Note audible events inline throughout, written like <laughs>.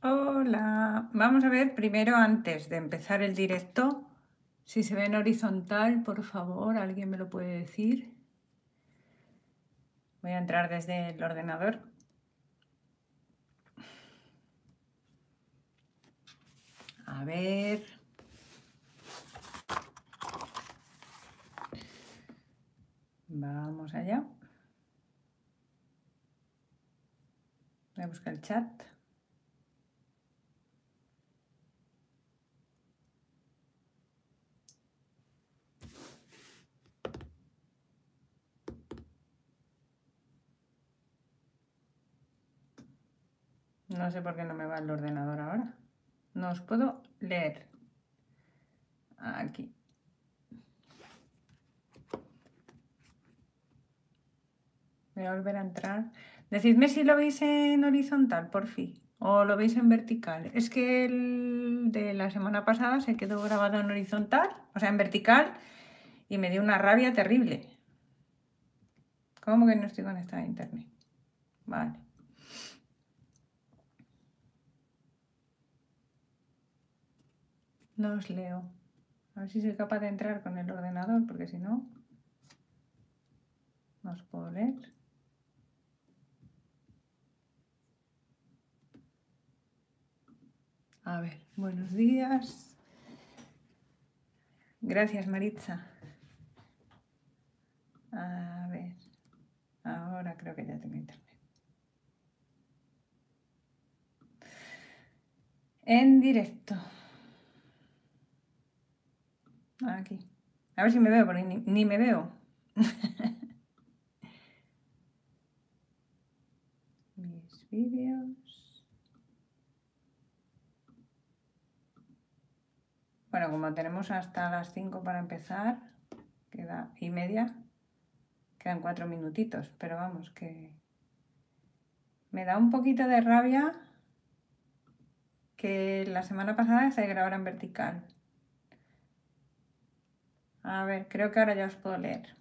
Hola, vamos a ver primero antes de empezar el directo, si se ve en horizontal, por favor, alguien me lo puede decir. Voy a entrar desde el ordenador. A ver. Vamos allá. Voy a buscar el chat. No sé por qué no me va el ordenador ahora. No os puedo leer. Aquí. Voy a volver a entrar. Decidme si lo veis en horizontal, por fin. O lo veis en vertical. Es que el de la semana pasada se quedó grabado en horizontal, o sea, en vertical, y me dio una rabia terrible. ¿Cómo que no estoy conectada a internet? Vale. No os leo. A ver si soy capaz de entrar con el ordenador, porque si no, no os puedo leer. A ver, buenos días. Gracias, Maritza. A ver, ahora creo que ya tengo internet. En directo. Aquí. Ah, A ver si me veo, porque ni, me veo. <laughs> Mis vídeos. Bueno, como tenemos hasta las 5 para empezar, queda y media, quedan cuatro minutitos, pero vamos, que me da un poquito de rabia que la semana pasada se grabara en vertical. A ver, creo que ahora ya os puedo leer.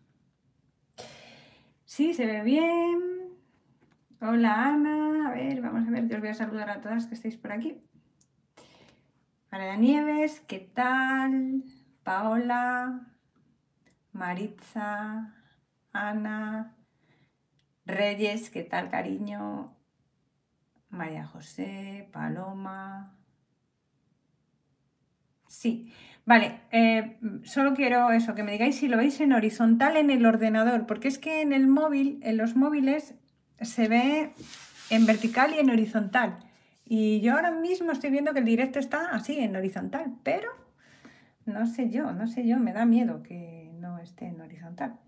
Sí, se ve bien. Hola Ana, a ver, vamos a ver, yo os voy a saludar a todas que estáis por aquí. Ana Nieves, ¿qué tal? Paola, Maritza, Ana, Reyes, ¿qué tal cariño? María José, Paloma. Sí, Vale, eh, solo quiero eso, que me digáis si lo veis en horizontal en el ordenador, porque es que en el móvil, en los móviles, se ve en vertical y en horizontal. Y yo ahora mismo estoy viendo que el directo está así, en horizontal, pero no sé yo, no sé yo, me da miedo que no esté en horizontal.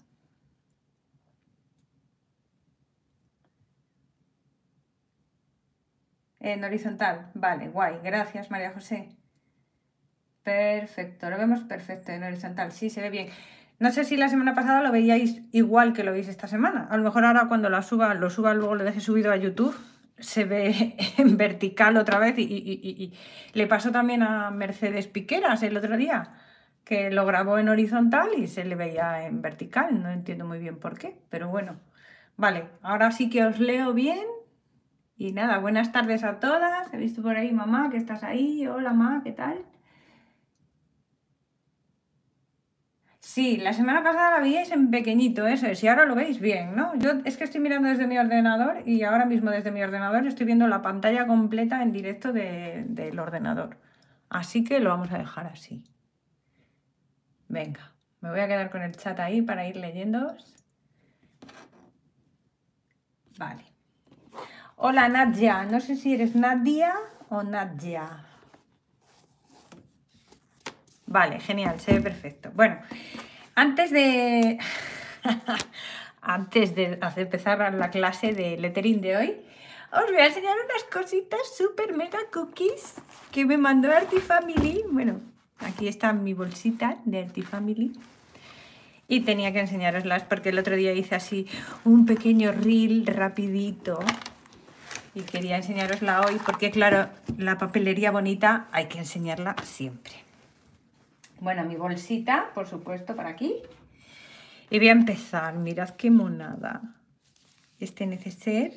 En horizontal, vale, guay, gracias María José. Perfecto, lo vemos perfecto en horizontal, sí, se ve bien. No sé si la semana pasada lo veíais igual que lo veis esta semana. A lo mejor ahora cuando la suba, lo suba, luego lo deje subido a YouTube, se ve <laughs> en vertical otra vez. Y, y, le pasó también a Mercedes Piqueras el otro día, que lo grabó en horizontal y se le veía en vertical. No entiendo muy bien por qué, pero bueno. Vale, ahora sí que os leo bien. Y nada, buenas tardes a todas. He visto por ahí, mamá, que estás ahí. Hola, mamá, ¿qué tal? Sí, la semana pasada la veíais en pequeñito, eso es, y ahora lo veis bien, ¿no? Yo es que estoy mirando desde mi ordenador y ahora mismo desde mi ordenador estoy viendo la pantalla completa en directo del ordenador. Así que lo vamos a dejar así. Venga, me voy a quedar con el chat ahí para ir leyendo. Vale. Hola Nadia, no sé si eres Nadia o Nadia. Vale, genial, se ve perfecto. Bueno, antes de... <laughs> antes de empezar la clase de lettering de hoy, os voy a enseñar unas cositas super mega cookies que me mandó Artifamily. Bueno, aquí está mi bolsita de Artifamily. Y tenía que enseñaroslas porque el otro día hice así un pequeño reel rapidito. Y quería enseñarosla hoy porque, claro, la papelería bonita hay que enseñarla siempre. Bueno, mi bolsita, por supuesto, para aquí. Y voy a empezar, mirad qué monada. Este neceser.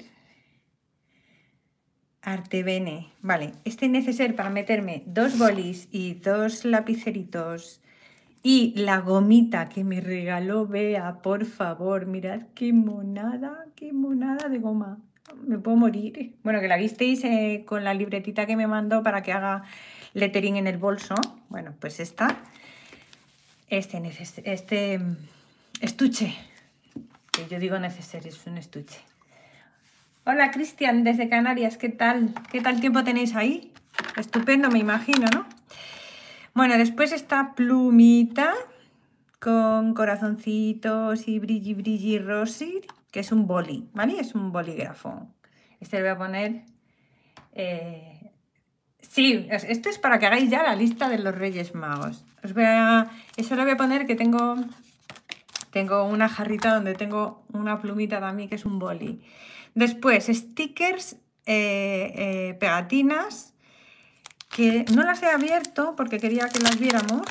Artebene. Vale, este neceser para meterme dos bolis y dos lapiceritos y la gomita que me regaló Bea, por favor. Mirad qué monada, qué monada de goma. Me puedo morir. Bueno, que la visteis eh, con la libretita que me mandó para que haga lettering en el bolso. Bueno, pues esta, este, este mm, estuche, que yo digo necesario, es un estuche. Hola Cristian, desde Canarias, ¿qué tal? ¿Qué tal tiempo tenéis ahí? Estupendo, me imagino, ¿no? Bueno, después esta plumita con corazoncitos y brilli brilli rosy, que es un boli, ¿vale? Es un bolígrafo. Este le voy a poner eh, Sí, esto es para que hagáis ya la lista de los Reyes Magos. Os voy a... Eso lo voy a poner que tengo... Tengo una jarrita donde tengo una plumita de mí que es un boli. Después, stickers, eh, eh, pegatinas, que no las he abierto porque quería que las viéramos.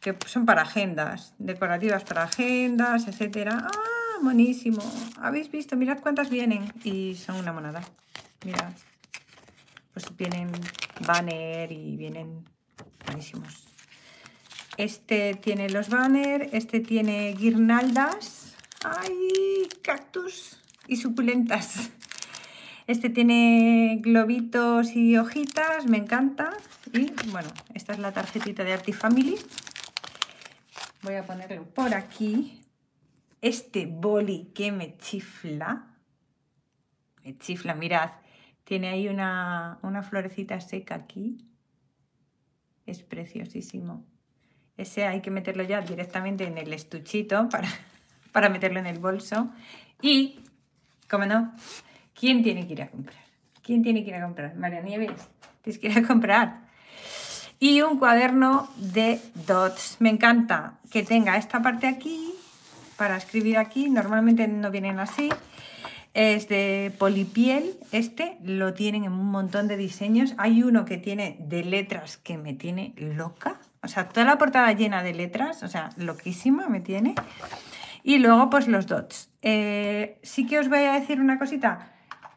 Que son para agendas, decorativas para agendas, etcétera. ¡Ah, buenísimo! ¿Habéis visto? Mirad cuántas vienen. Y son una monada. Mirad. Tienen pues vienen banner y vienen buenísimos. Este tiene los banner, este tiene guirnaldas, ¡ay! cactus y suculentas. Este tiene globitos y hojitas, me encanta. Y bueno, esta es la tarjetita de Artifamily. Voy a ponerlo por aquí. Este boli que me chifla. Me chifla, mirad. Tiene ahí una, florecita seca aquí. Es preciosísimo. Ese hay que meterlo ya directamente en el estuchito para, <laughs> para meterlo en el bolso. Y, como no, ¿quién tiene que ir a comprar? ¿Quién tiene que ir a comprar? María Nieves, tienes que ir a comprar. Y un cuaderno de dots. Me encanta que tenga esta parte aquí para escribir aquí. Normalmente no vienen así es de polipiel, este lo tienen en un montón de diseños. Hay uno que tiene de letras que me tiene loca, o sea, toda la portada llena de letras, o sea, loquísima me tiene. Y luego pues los dots. Eh, sí que os voy a decir una cosita,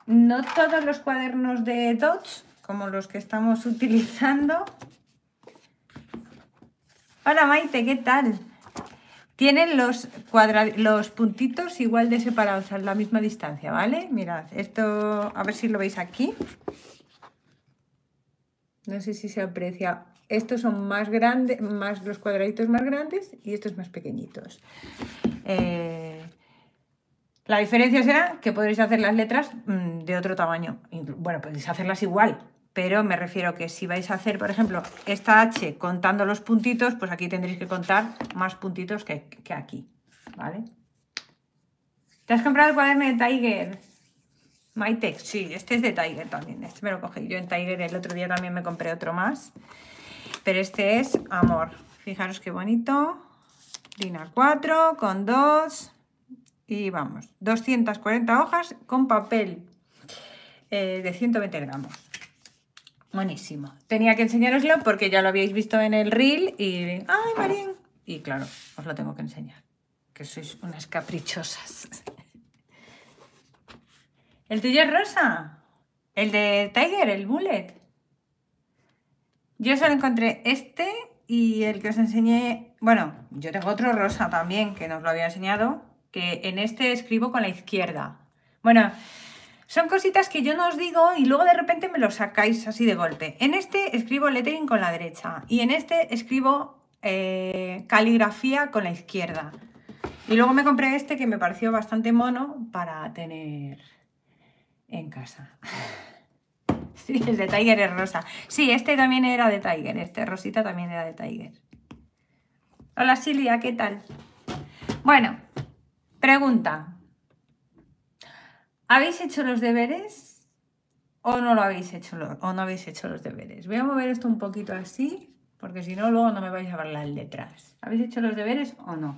no todos los cuadernos de dots, como los que estamos <laughs> utilizando. Hola Maite, ¿qué tal? Tienen los, los puntitos igual de separados a la misma distancia, ¿vale? Mirad, esto, a ver si lo veis aquí. No sé si se aprecia. Estos son más grandes, más los cuadraditos más grandes y estos más pequeñitos. Eh, la diferencia será que podréis hacer las letras mm, de otro tamaño. Bueno, podéis hacerlas igual, pero me refiero que si vais a hacer, por ejemplo, esta H contando los puntitos, pues aquí tendréis que contar más puntitos que, aquí, ¿vale? ¿Te has comprado el cuaderno de Tiger? MyTex, sí, este es de Tiger también, este me lo cogí yo en Tiger, el otro día también me compré otro más, pero este es Amor, fijaros qué bonito, Dina 4 con 2 y vamos, 240 hojas con papel eh, de 120 gramos. Buenísimo. Tenía que enseñároslo porque ya lo habíais visto en el reel y... ¡Ay, Marín! Y claro, os lo tengo que enseñar, que sois unas caprichosas. <laughs> ¿El tuyo es rosa? ¿El de Tiger, el Bullet? Yo solo encontré este y el que os enseñé... Bueno, yo tengo otro rosa también que nos lo había enseñado, que en este escribo con la izquierda. Bueno, son cositas que yo no os digo y luego de repente me lo sacáis así de golpe. En este escribo lettering con la derecha y en este escribo eh, caligrafía con la izquierda. Y luego me compré este que me pareció bastante mono para tener en casa. <laughs> sí, el de Tiger es rosa. Sí, este también era de Tiger, este rosita también era de Tiger. Hola Silvia, ¿qué tal? Bueno, pregunta. ¿Habéis hecho los deberes o no lo habéis hecho o no habéis hecho los deberes? Voy a mover esto un poquito así, porque si no luego no me vais a ver las letras. ¿Habéis hecho los deberes o no?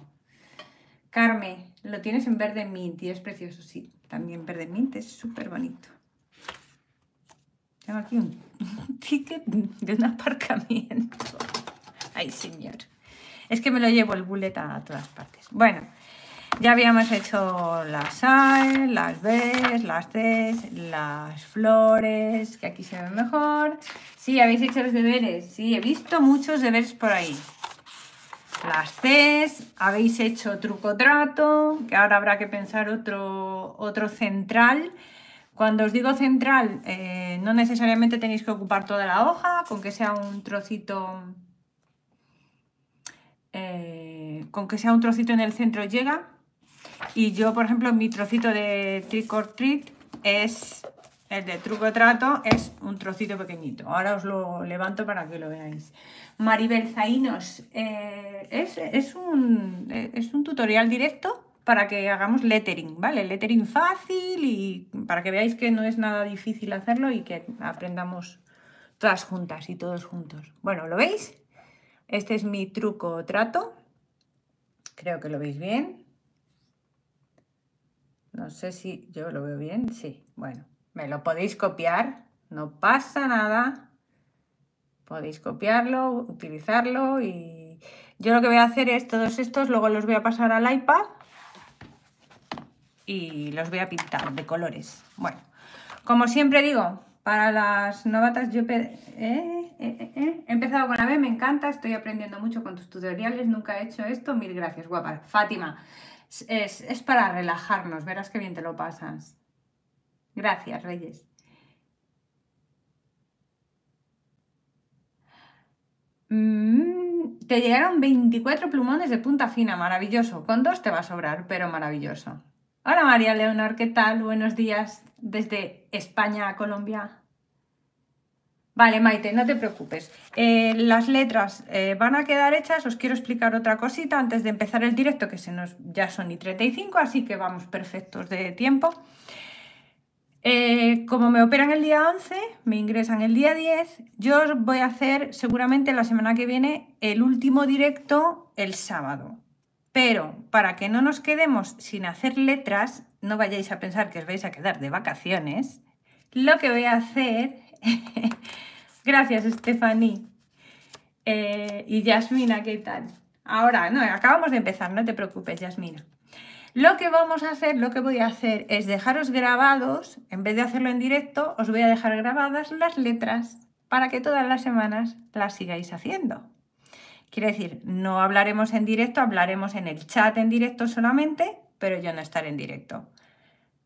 Carmen, lo tienes en verde mint y es precioso, sí. También verde mint es súper bonito. Tengo aquí un, <laughs> ticket de un aparcamiento. Ay, señor. Es que me lo llevo el bullet a todas partes. Bueno, ya habíamos hecho las A, las B, las C, las flores, que aquí se ve mejor. Sí, habéis hecho los deberes. Sí, he visto muchos deberes por ahí. Las C, habéis hecho truco trato, que ahora habrá que pensar otro, otro central. Cuando os digo central, eh, no necesariamente tenéis que ocupar toda la hoja, con que sea un trocito... Eh, con que sea un trocito en el centro llega, y yo, por ejemplo, mi trocito de trick or treat es el de truco trato, es un trocito pequeñito. Ahora os lo levanto para que lo veáis. Maribel Zainos, eh, es, un, eh, es un tutorial directo para que hagamos lettering, ¿vale? Lettering fácil y para que veáis que no es nada difícil hacerlo y que aprendamos todas juntas y todos juntos. Bueno, ¿lo veis? Este es mi truco trato. Creo que lo veis bien. No sé si yo lo veo bien. Sí, bueno, me lo podéis copiar. No pasa nada. Podéis copiarlo, utilizarlo y yo lo que voy a hacer es todos estos, luego los voy a pasar al iPad y los voy a pintar de colores. Bueno, como siempre digo, para las novatas yo eh, eh, eh, he empezado con la B, me encanta, estoy aprendiendo mucho con tus tutoriales, nunca he hecho esto, mil gracias, guapa. Fátima, es, para relajarnos, verás qué bien te lo pasas. Gracias, Reyes. Mm, te llegaron 24 plumones de punta fina, maravilloso. Con dos te va a sobrar, pero maravilloso. Hola María Leonor, ¿qué tal? Buenos días desde España a Colombia. Vale, Maite, no te preocupes. Eh, las letras eh, van a quedar hechas. Os quiero explicar otra cosita antes de empezar el directo, que se nos ya son y 35, así que vamos perfectos de tiempo. Eh, como me operan el día 11, me ingresan el día 10, yo os voy a hacer seguramente la semana que viene el último directo el sábado. Pero para que no nos quedemos sin hacer letras, no vayáis a pensar que os vais a quedar de vacaciones, lo que voy a hacer <laughs> Gracias, Stephanie. Eh, y Yasmina, ¿qué tal? Ahora, no, acabamos de empezar, no te preocupes, Yasmina. Lo que vamos a hacer, lo que voy a hacer es dejaros grabados, en vez de hacerlo en directo, os voy a dejar grabadas las letras para que todas las semanas las sigáis haciendo. Quiere decir, no hablaremos en directo, hablaremos en el chat en directo solamente, pero yo no estaré en directo.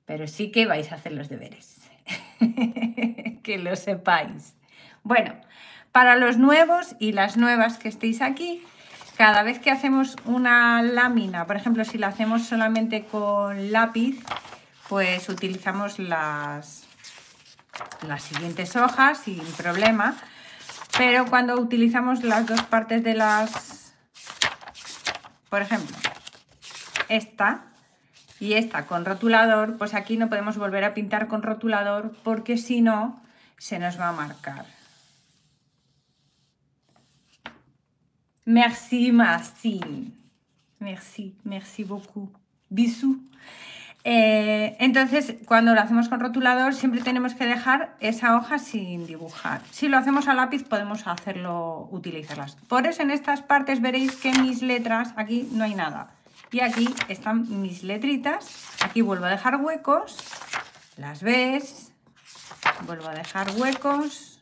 Pero sí que vais a hacer los deberes. <laughs> que lo sepáis. Bueno, para los nuevos y las nuevas que estéis aquí, cada vez que hacemos una lámina, por ejemplo, si la hacemos solamente con lápiz, pues utilizamos las, las siguientes hojas sin problema. Pero cuando utilizamos las dos partes de las... Por ejemplo, esta, y esta con rotulador, pues aquí no podemos volver a pintar con rotulador porque si no se nos va a marcar. Merci, Merci, merci beaucoup. Bisous. Eh, entonces, cuando lo hacemos con rotulador, siempre tenemos que dejar esa hoja sin dibujar. Si lo hacemos a lápiz, podemos hacerlo, utilizarlas. Por eso en estas partes veréis que mis letras, aquí no hay nada y aquí están mis letritas. Aquí vuelvo a dejar huecos. Las ves. Vuelvo a dejar huecos.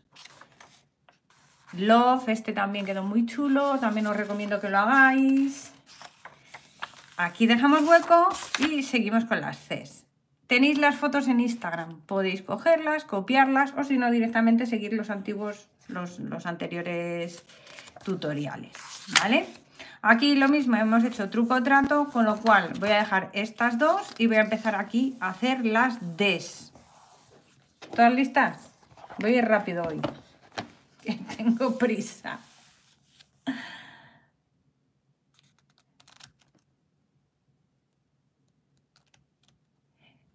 Love, este también quedó muy chulo. También os recomiendo que lo hagáis. Aquí dejamos hueco y seguimos con las Cs. Tenéis las fotos en Instagram, podéis cogerlas, copiarlas o si no directamente seguir los antiguos, los, los anteriores tutoriales, ¿vale? Aquí lo mismo, hemos hecho truco trato, con lo cual voy a dejar estas dos y voy a empezar aquí a hacer las des. ¿Todas listas? Voy a ir rápido hoy, <laughs> que tengo prisa.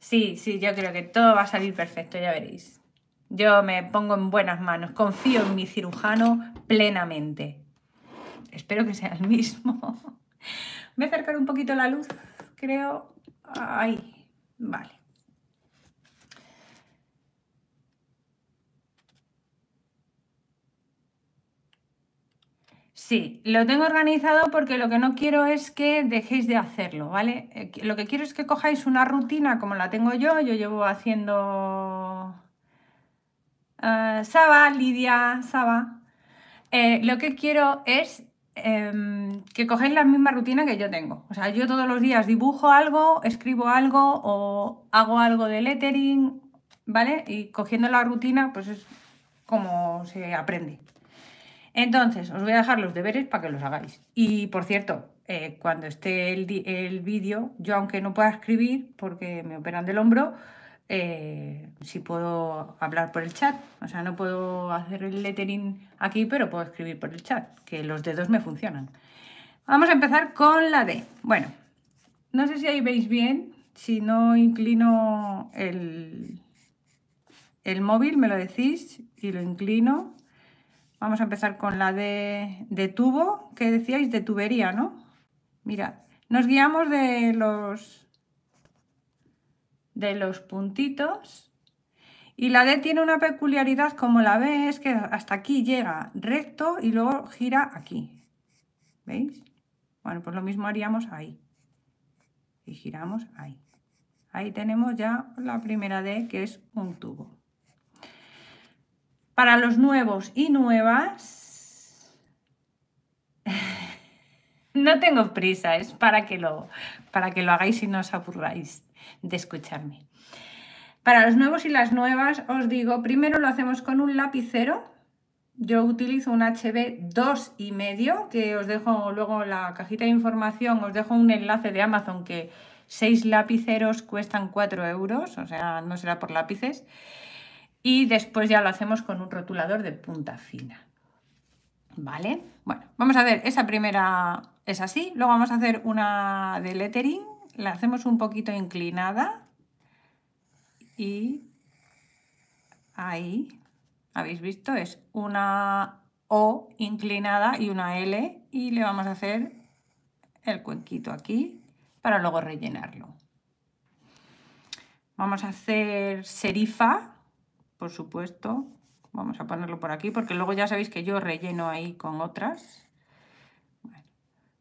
Sí, sí, yo creo que todo va a salir perfecto, ya veréis. Yo me pongo en buenas manos, confío en mi cirujano plenamente espero que sea el mismo. <laughs> Voy a acercar un poquito la luz, creo. Ahí, vale. Sí, lo tengo organizado porque lo que no quiero es que dejéis de hacerlo, ¿vale? Eh, lo que quiero es que cojáis una rutina como la tengo yo. Yo llevo haciendo eh, Saba, Lidia, Saba. Eh, lo que quiero es Em, que cogéis la misma rutina que yo tengo. O sea, yo todos los días dibujo algo, escribo algo o hago algo de lettering, ¿vale? Y cogiendo la rutina, pues es como se aprende. Entonces, os voy a dejar los deberes para que los hagáis. Y por cierto, eh, cuando esté el, el vídeo, yo aunque no pueda escribir porque me operan del hombro, eh, si puedo hablar por el chat. O sea, no puedo hacer el lettering aquí, pero puedo escribir por el chat, que los dedos me funcionan. Vamos a empezar con la D. Bueno, no sé si ahí veis bien, si no inclino el, el móvil, me lo decís y lo inclino. Vamos a empezar con la D de tubo, que decíais de tubería, ¿no? Mirad, nos guiamos de los de los puntitos. Y la D tiene una peculiaridad como la B, es que hasta aquí llega recto y luego gira aquí. ¿Veis? Bueno, pues lo mismo haríamos ahí. Y giramos ahí. Ahí tenemos ya la primera D, que es un tubo. Para los nuevos y nuevas, <laughs> no tengo prisa, es para que lo, para que lo hagáis y no os aburráis de escucharme. Para los nuevos y las nuevas os digo, primero lo hacemos con un lapicero. Yo utilizo un HB 2,5 que os dejo luego la cajita de información, os dejo un enlace de Amazon que 6 lapiceros cuestan 4 euros, o sea, no será por lápices. Y después ya lo hacemos con un rotulador de punta fina. ¿Vale? Bueno, vamos a hacer esa primera, es así. Luego vamos a hacer una de lettering la hacemos un poquito inclinada y ahí, ¿habéis visto? Es una O inclinada y una L y le vamos a hacer el cuenquito aquí para luego rellenarlo. Vamos a hacer serifa, por supuesto. Vamos a ponerlo por aquí porque luego ya sabéis que yo relleno ahí con otras.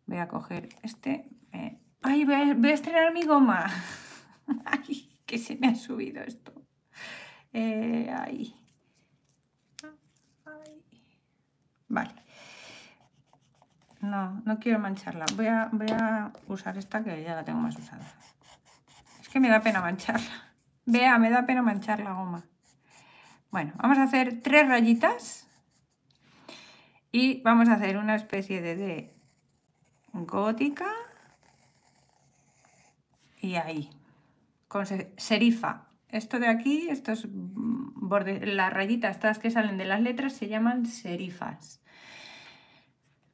voy a coger este, Ay, voy a, estrenar mi goma. <laughs> Ay, que se me ha subido esto. Eh, ay. Vale. No, no quiero mancharla. Voy a, voy a usar esta que ya la tengo más usada. Es que me da pena mancharla. Vea, me da pena manchar la goma. Bueno, vamos a hacer tres rayitas. Y vamos a hacer una especie de, de gótica y ahí. Con serifa. Esto de aquí, estos bordes, las rayitas estas que salen de las letras se llaman serifas.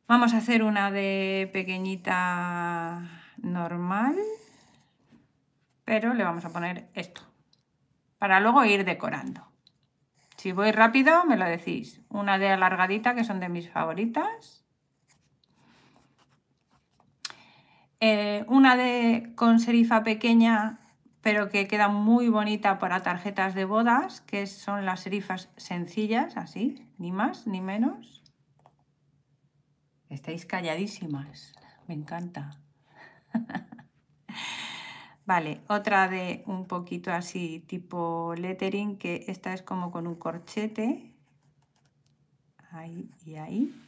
Vamos a hacer una de pequeñita normal, pero le vamos a poner esto, para luego ir decorando. Si voy rápido, me lo decís. Una de alargadita, que son de mis favoritas. Eh, una de con serifa pequeña, pero que queda muy bonita para tarjetas de bodas, que son las serifas sencillas, así, ni más ni menos. Estáis calladísimas, me encanta. <laughs> vale, otra de un poquito así tipo lettering, que esta es como con un corchete, ahí y ahí.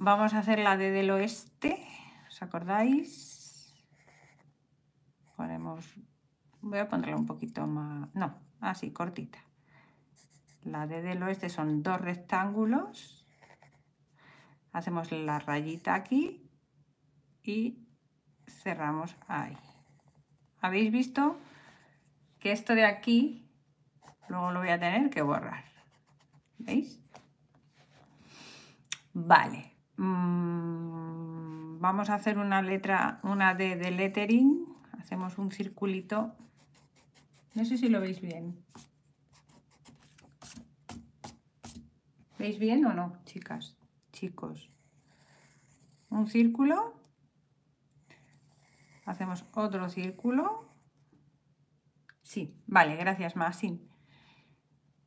Vamos a hacer la de del oeste, ¿os acordáis? voy a ponerla un poquito más, no, así, cortita. La de del oeste son dos rectángulos. Hacemos la rayita aquí y cerramos ahí. ¿Habéis visto que esto de aquí luego lo voy a tener que borrar? ¿Veis? Vale, Mm, vamos a hacer una letra, una D de lettering, hacemos un circulito, no sé si lo veis bien. ¿Veis bien o no, chicas, chicos? Un círculo, hacemos otro círculo, sí, vale, gracias, Maxine.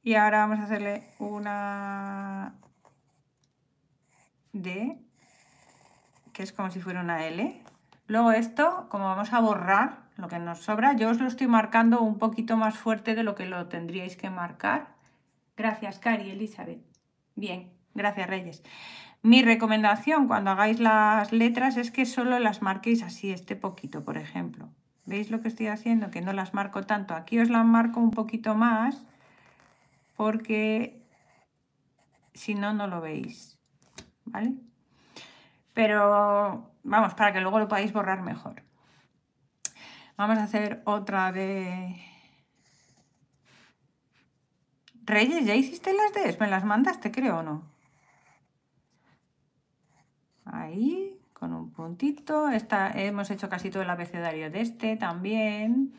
Y ahora vamos a hacerle una de que es como si fuera una L. Luego esto, como vamos a borrar lo que nos sobra, yo os lo estoy marcando un poquito más fuerte de lo que lo tendríais que marcar. Gracias, Cari, Elizabeth. Bien, gracias, Reyes. Mi recomendación cuando hagáis las letras es que solo las marquéis así, este poquito, por ejemplo. ¿Veis lo que estoy haciendo? Que no las marco tanto. Aquí os las marco un poquito más porque si no, no lo veis. Pero vamos, para que luego lo podáis borrar mejor. Vamos a hacer otra de... Reyes, ¿ya hiciste las de? ¿Me las mandaste, creo, o no? Ahí, con un puntito. Esta, hemos hecho casi todo el abecedario de este también.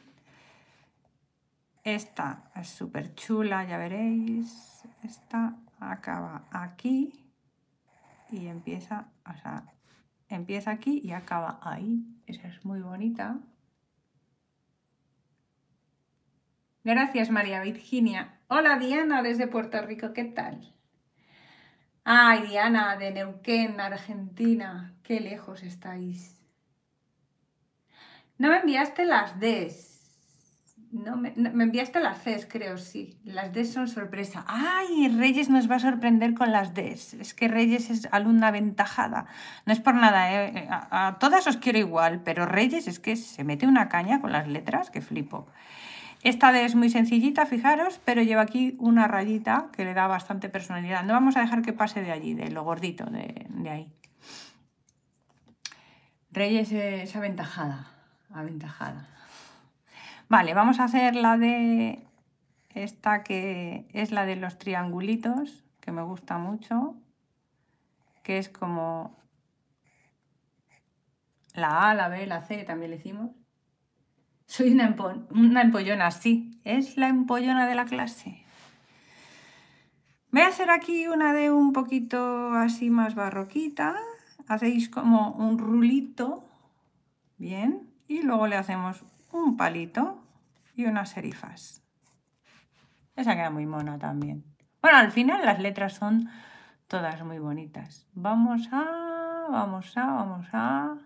Esta es súper chula, ya veréis. Esta acaba aquí y empieza, empieza aquí y acaba ahí. Esa es muy bonita. Gracias, María Virginia. Hola, Diana, desde Puerto Rico, ¿qué tal? Ay, Diana, de Neuquén, Argentina, qué lejos estáis. No me enviaste las Ds. No me, enviaste las Cs, creo, sí. Las Ds son sorpresa. ¡Ay! Reyes nos va a sorprender con las Ds. Es que Reyes es alumna aventajada. No es por nada, ¿eh? a, todas os quiero igual, pero Reyes es que se mete una caña con las letras que flipo. Esta D es muy sencillita, fijaros, pero lleva aquí una rayita que le da bastante personalidad. No vamos a dejar que pase de allí, de lo gordito, de, de ahí. Reyes es aventajada, aventajada. Vale, vamos a hacer la de esta que es la de los triangulitos, que me gusta mucho, que es como la A, la B, la C, también le hicimos. Soy una, una empollona, sí, es la empollona de la clase. Voy a hacer aquí una de un poquito así más barroquita. Hacéis como un rulito, bien, y luego le hacemos un palito y unas serifas. Esa queda muy mona también. Bueno, al final las letras son todas muy bonitas. Vamos a, vamos a, vamos a...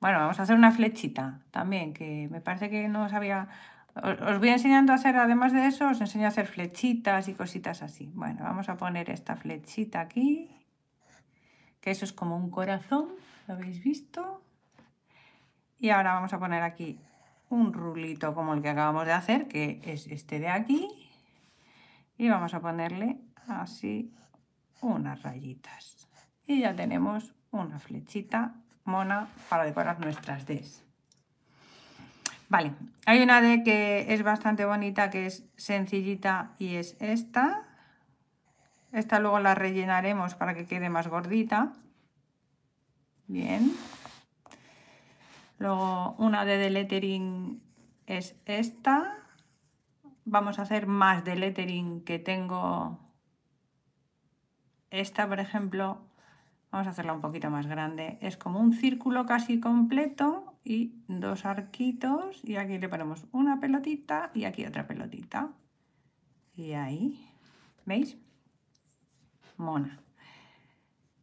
Bueno, vamos a hacer una flechita también, que me parece que no os había... Os voy enseñando a hacer, además de eso, os enseño a hacer flechitas y cositas así. Bueno, vamos a poner esta flechita aquí, que eso es como un corazón, ¿lo habéis visto? Y ahora vamos a poner aquí un rulito como el que acabamos de hacer, que es este de aquí, y vamos a ponerle así unas rayitas. Y ya tenemos una flechita mona para decorar nuestras Ds. Vale, hay una D que es bastante bonita, que es sencillita y es esta. Esta luego la rellenaremos para que quede más gordita. Bien. Luego una de lettering es esta. Vamos a hacer más de lettering que tengo esta, por ejemplo. Vamos a hacerla un poquito más grande. Es como un círculo casi completo y dos arquitos. Y aquí le ponemos una pelotita y aquí otra pelotita. Y ahí, ¿veis? Mona.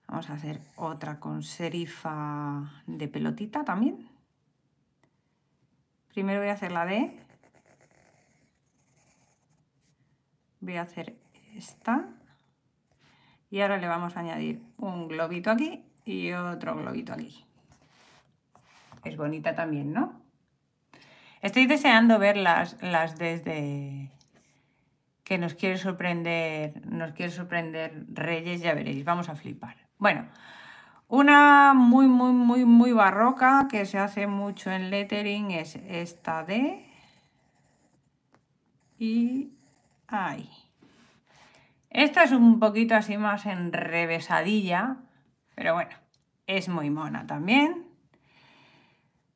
Vamos a hacer otra con serifa de pelotita también. Primero voy a hacer la D. Voy a hacer esta. Y ahora le vamos a añadir un globito aquí y otro globito aquí. Es bonita también, ¿no? Estoy deseando ver las, desde que nos quiere sorprender, nos quiere sorprender Reyes, ya veréis, vamos a flipar. Bueno, una muy, muy, muy, muy barroca que se hace mucho en lettering es esta de... Y ahí. Esta es un poquito así más enrevesadilla, pero bueno, es muy mona también.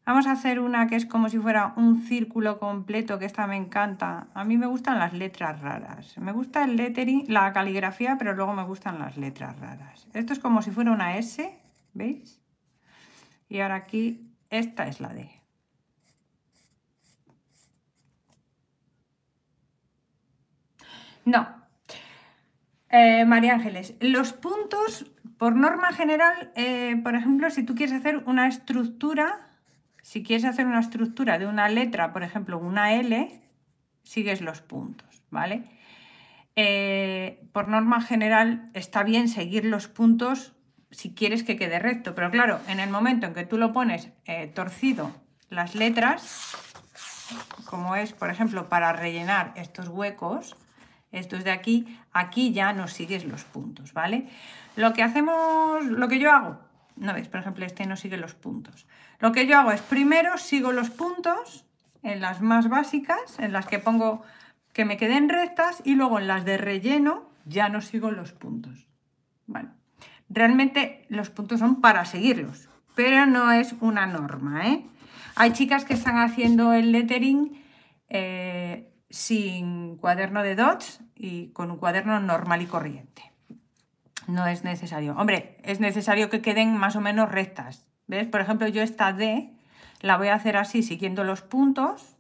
Vamos a hacer una que es como si fuera un círculo completo, que esta me encanta. A mí me gustan las letras raras. Me gusta el lettering, la caligrafía, pero luego me gustan las letras raras. Esto es como si fuera una S, ¿Veis? Y ahora aquí, esta es la D. No. Eh, María Ángeles, los puntos, por norma general, eh, por ejemplo, si tú quieres hacer una estructura, si quieres hacer una estructura de una letra, por ejemplo, una L, sigues los puntos, ¿vale? Eh, por norma general está bien seguir los puntos si quieres que quede recto. Pero claro, en el momento en que tú lo pones eh, torcido las letras, como es, por ejemplo, para rellenar estos huecos, estos de aquí, aquí ya no sigues los puntos, ¿vale? Lo que hacemos, lo que yo hago, no veis, por ejemplo, este no sigue los puntos. Lo que yo hago es primero sigo los puntos en las más básicas, en las que pongo que me queden rectas y luego en las de relleno ya no sigo los puntos. Vale. Realmente los puntos son para seguirlos, pero no es una norma. ¿eh? Hay chicas que están haciendo el lettering eh, sin cuaderno de dots y con un cuaderno normal y corriente. No es necesario. Hombre, es necesario que queden más o menos rectas. ¿Ves? Por ejemplo, yo esta D la voy a hacer así, siguiendo los puntos.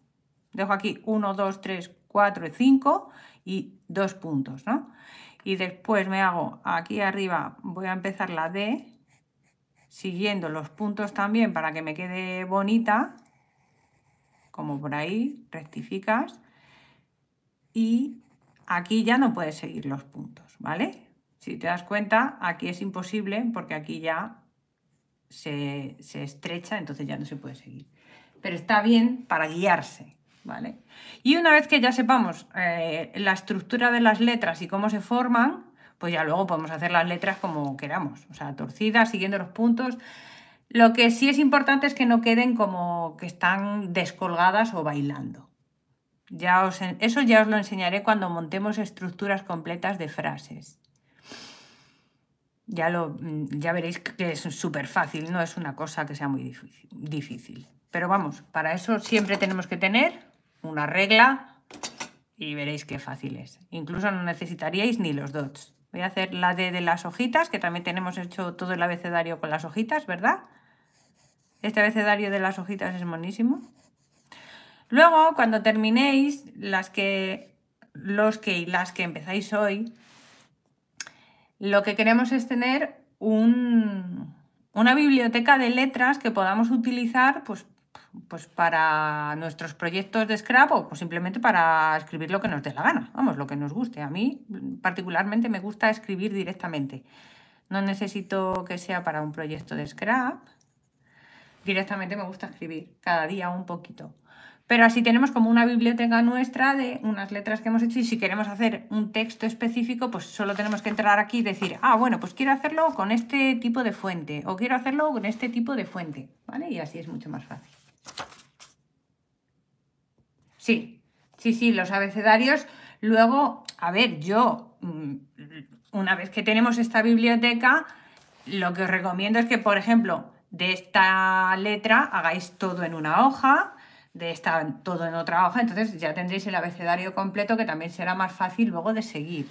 Dejo aquí 1, 2, 3, 4, 5 y dos puntos, ¿no? y después me hago aquí arriba, voy a empezar la D, siguiendo los puntos también para que me quede bonita, como por ahí, rectificas, y aquí ya no puedes seguir los puntos, ¿vale? Si te das cuenta, aquí es imposible porque aquí ya se, se estrecha, entonces ya no se puede seguir. Pero está bien para guiarse, y una vez que ya sepamos eh, la estructura de las letras y cómo se forman, pues ya luego podemos hacer las letras como queramos, o sea, torcidas, siguiendo los puntos. Lo que sí es importante es que no queden como que están descolgadas o bailando. Ya eso ya os lo enseñaré cuando montemos estructuras completas de frases. Ya, lo, mm, ya veréis que es súper fácil, no es una cosa que sea muy difícil. Pero vamos, para eso siempre tenemos que tener una regla y veréis qué fácil es. Incluso no necesitaríais ni los dots. Voy a hacer la de las hojitas, que también tenemos hecho todo el abecedario con las hojitas, ¿verdad? Este abecedario de las hojitas es monísimo. Luego, cuando terminéis, las que, los que y las que empezáis hoy, lo que queremos es tener un, una biblioteca de letras que podamos utilizar pues, pues para nuestros proyectos de Scrap o pues, simplemente para escribir lo que nos dé la gana, vamos, lo que nos guste. A mí particularmente me gusta escribir directamente. No necesito que sea para un proyecto de Scrap. Directamente me gusta escribir cada día un poquito. Pero así tenemos como una biblioteca nuestra de unas letras que hemos hecho y si queremos hacer un texto específico, pues solo tenemos que entrar aquí y decir, ah, bueno, pues quiero hacerlo con este tipo de fuente o quiero hacerlo con este tipo de fuente, ¿vale? Y así es mucho más fácil. Sí, sí, sí, los abecedarios. Luego, a ver, yo, mm, una vez que tenemos esta biblioteca, lo que os recomiendo es que, por ejemplo, de esta letra hagáis todo en una hoja, de esta todo en otra hoja, entonces ya tendréis el abecedario completo que también será más fácil luego de seguir.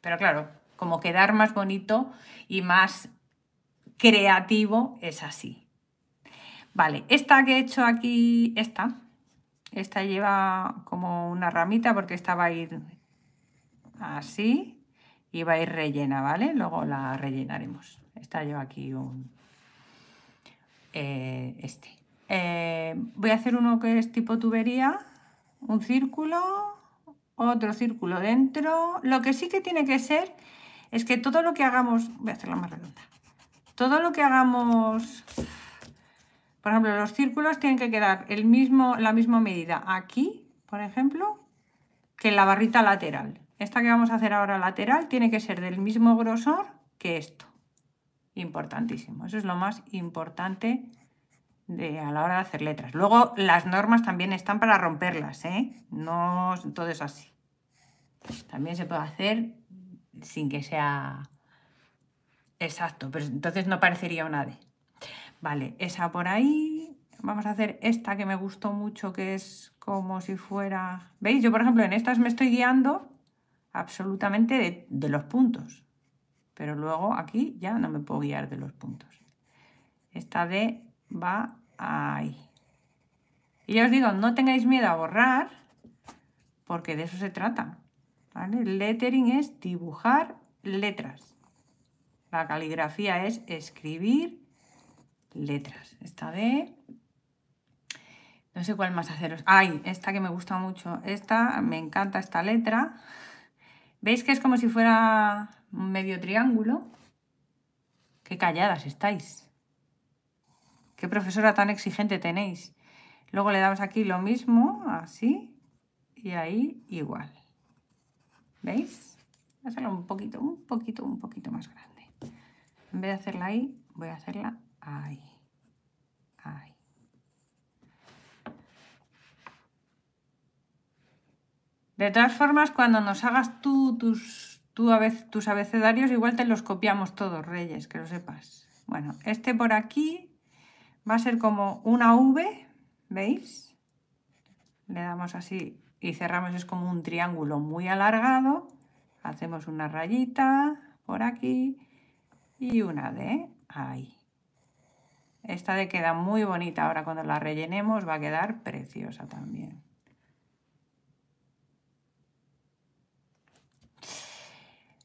Pero claro, como quedar más bonito y más creativo es así. Vale, esta que he hecho aquí, esta, esta lleva como una ramita porque esta va a ir así y va a ir rellena, ¿vale? Luego la rellenaremos. Esta lleva aquí un... Eh, este. Eh, voy a hacer uno que es tipo tubería, un círculo, otro círculo dentro. Lo que sí que tiene que ser es que todo lo que hagamos... Voy a hacerla más redonda. Todo lo que hagamos por ejemplo, los círculos tienen que quedar el mismo, la misma medida aquí, por ejemplo, que en la barrita lateral. Esta que vamos a hacer ahora lateral tiene que ser del mismo grosor que esto. Importantísimo. Eso es lo más importante de, a la hora de hacer letras. Luego las normas también están para romperlas, ¿eh? No todo es así. También se puede hacer sin que sea exacto, pero entonces no parecería una D. Vale, esa por ahí. Vamos a hacer esta que me gustó mucho, que es como si fuera... ¿Veis? Yo, por ejemplo, en estas me estoy guiando absolutamente de, los puntos. Pero luego aquí ya no me puedo guiar de los puntos. Esta D va ahí. Y ya os digo, no tengáis miedo a borrar, porque de eso se trata. Lettering es dibujar letras. La caligrafía es escribir letras. Esta de... No sé cuál más haceros. ¡Ay! Esta que me gusta mucho. Esta, me encanta esta letra. ¿Veis que es como si fuera un medio triángulo? ¡Qué calladas estáis! ¡Qué profesora tan exigente tenéis! Luego le damos aquí lo mismo, así, y ahí igual. ¿Veis? Voy un poquito, un poquito, un poquito más grande. En vez de hacerla ahí, voy a hacerla de todas formas, cuando nos hagas tú tus, tus abecedarios, igual te los copiamos todos, Reyes, que lo sepas. Bueno, este por aquí va a ser como una V, ¿veis? Le damos así y cerramos, es como un triángulo muy alargado. Hacemos una rayita por aquí y una D ahí. Esta de queda muy bonita. Ahora cuando la rellenemos va a quedar preciosa también.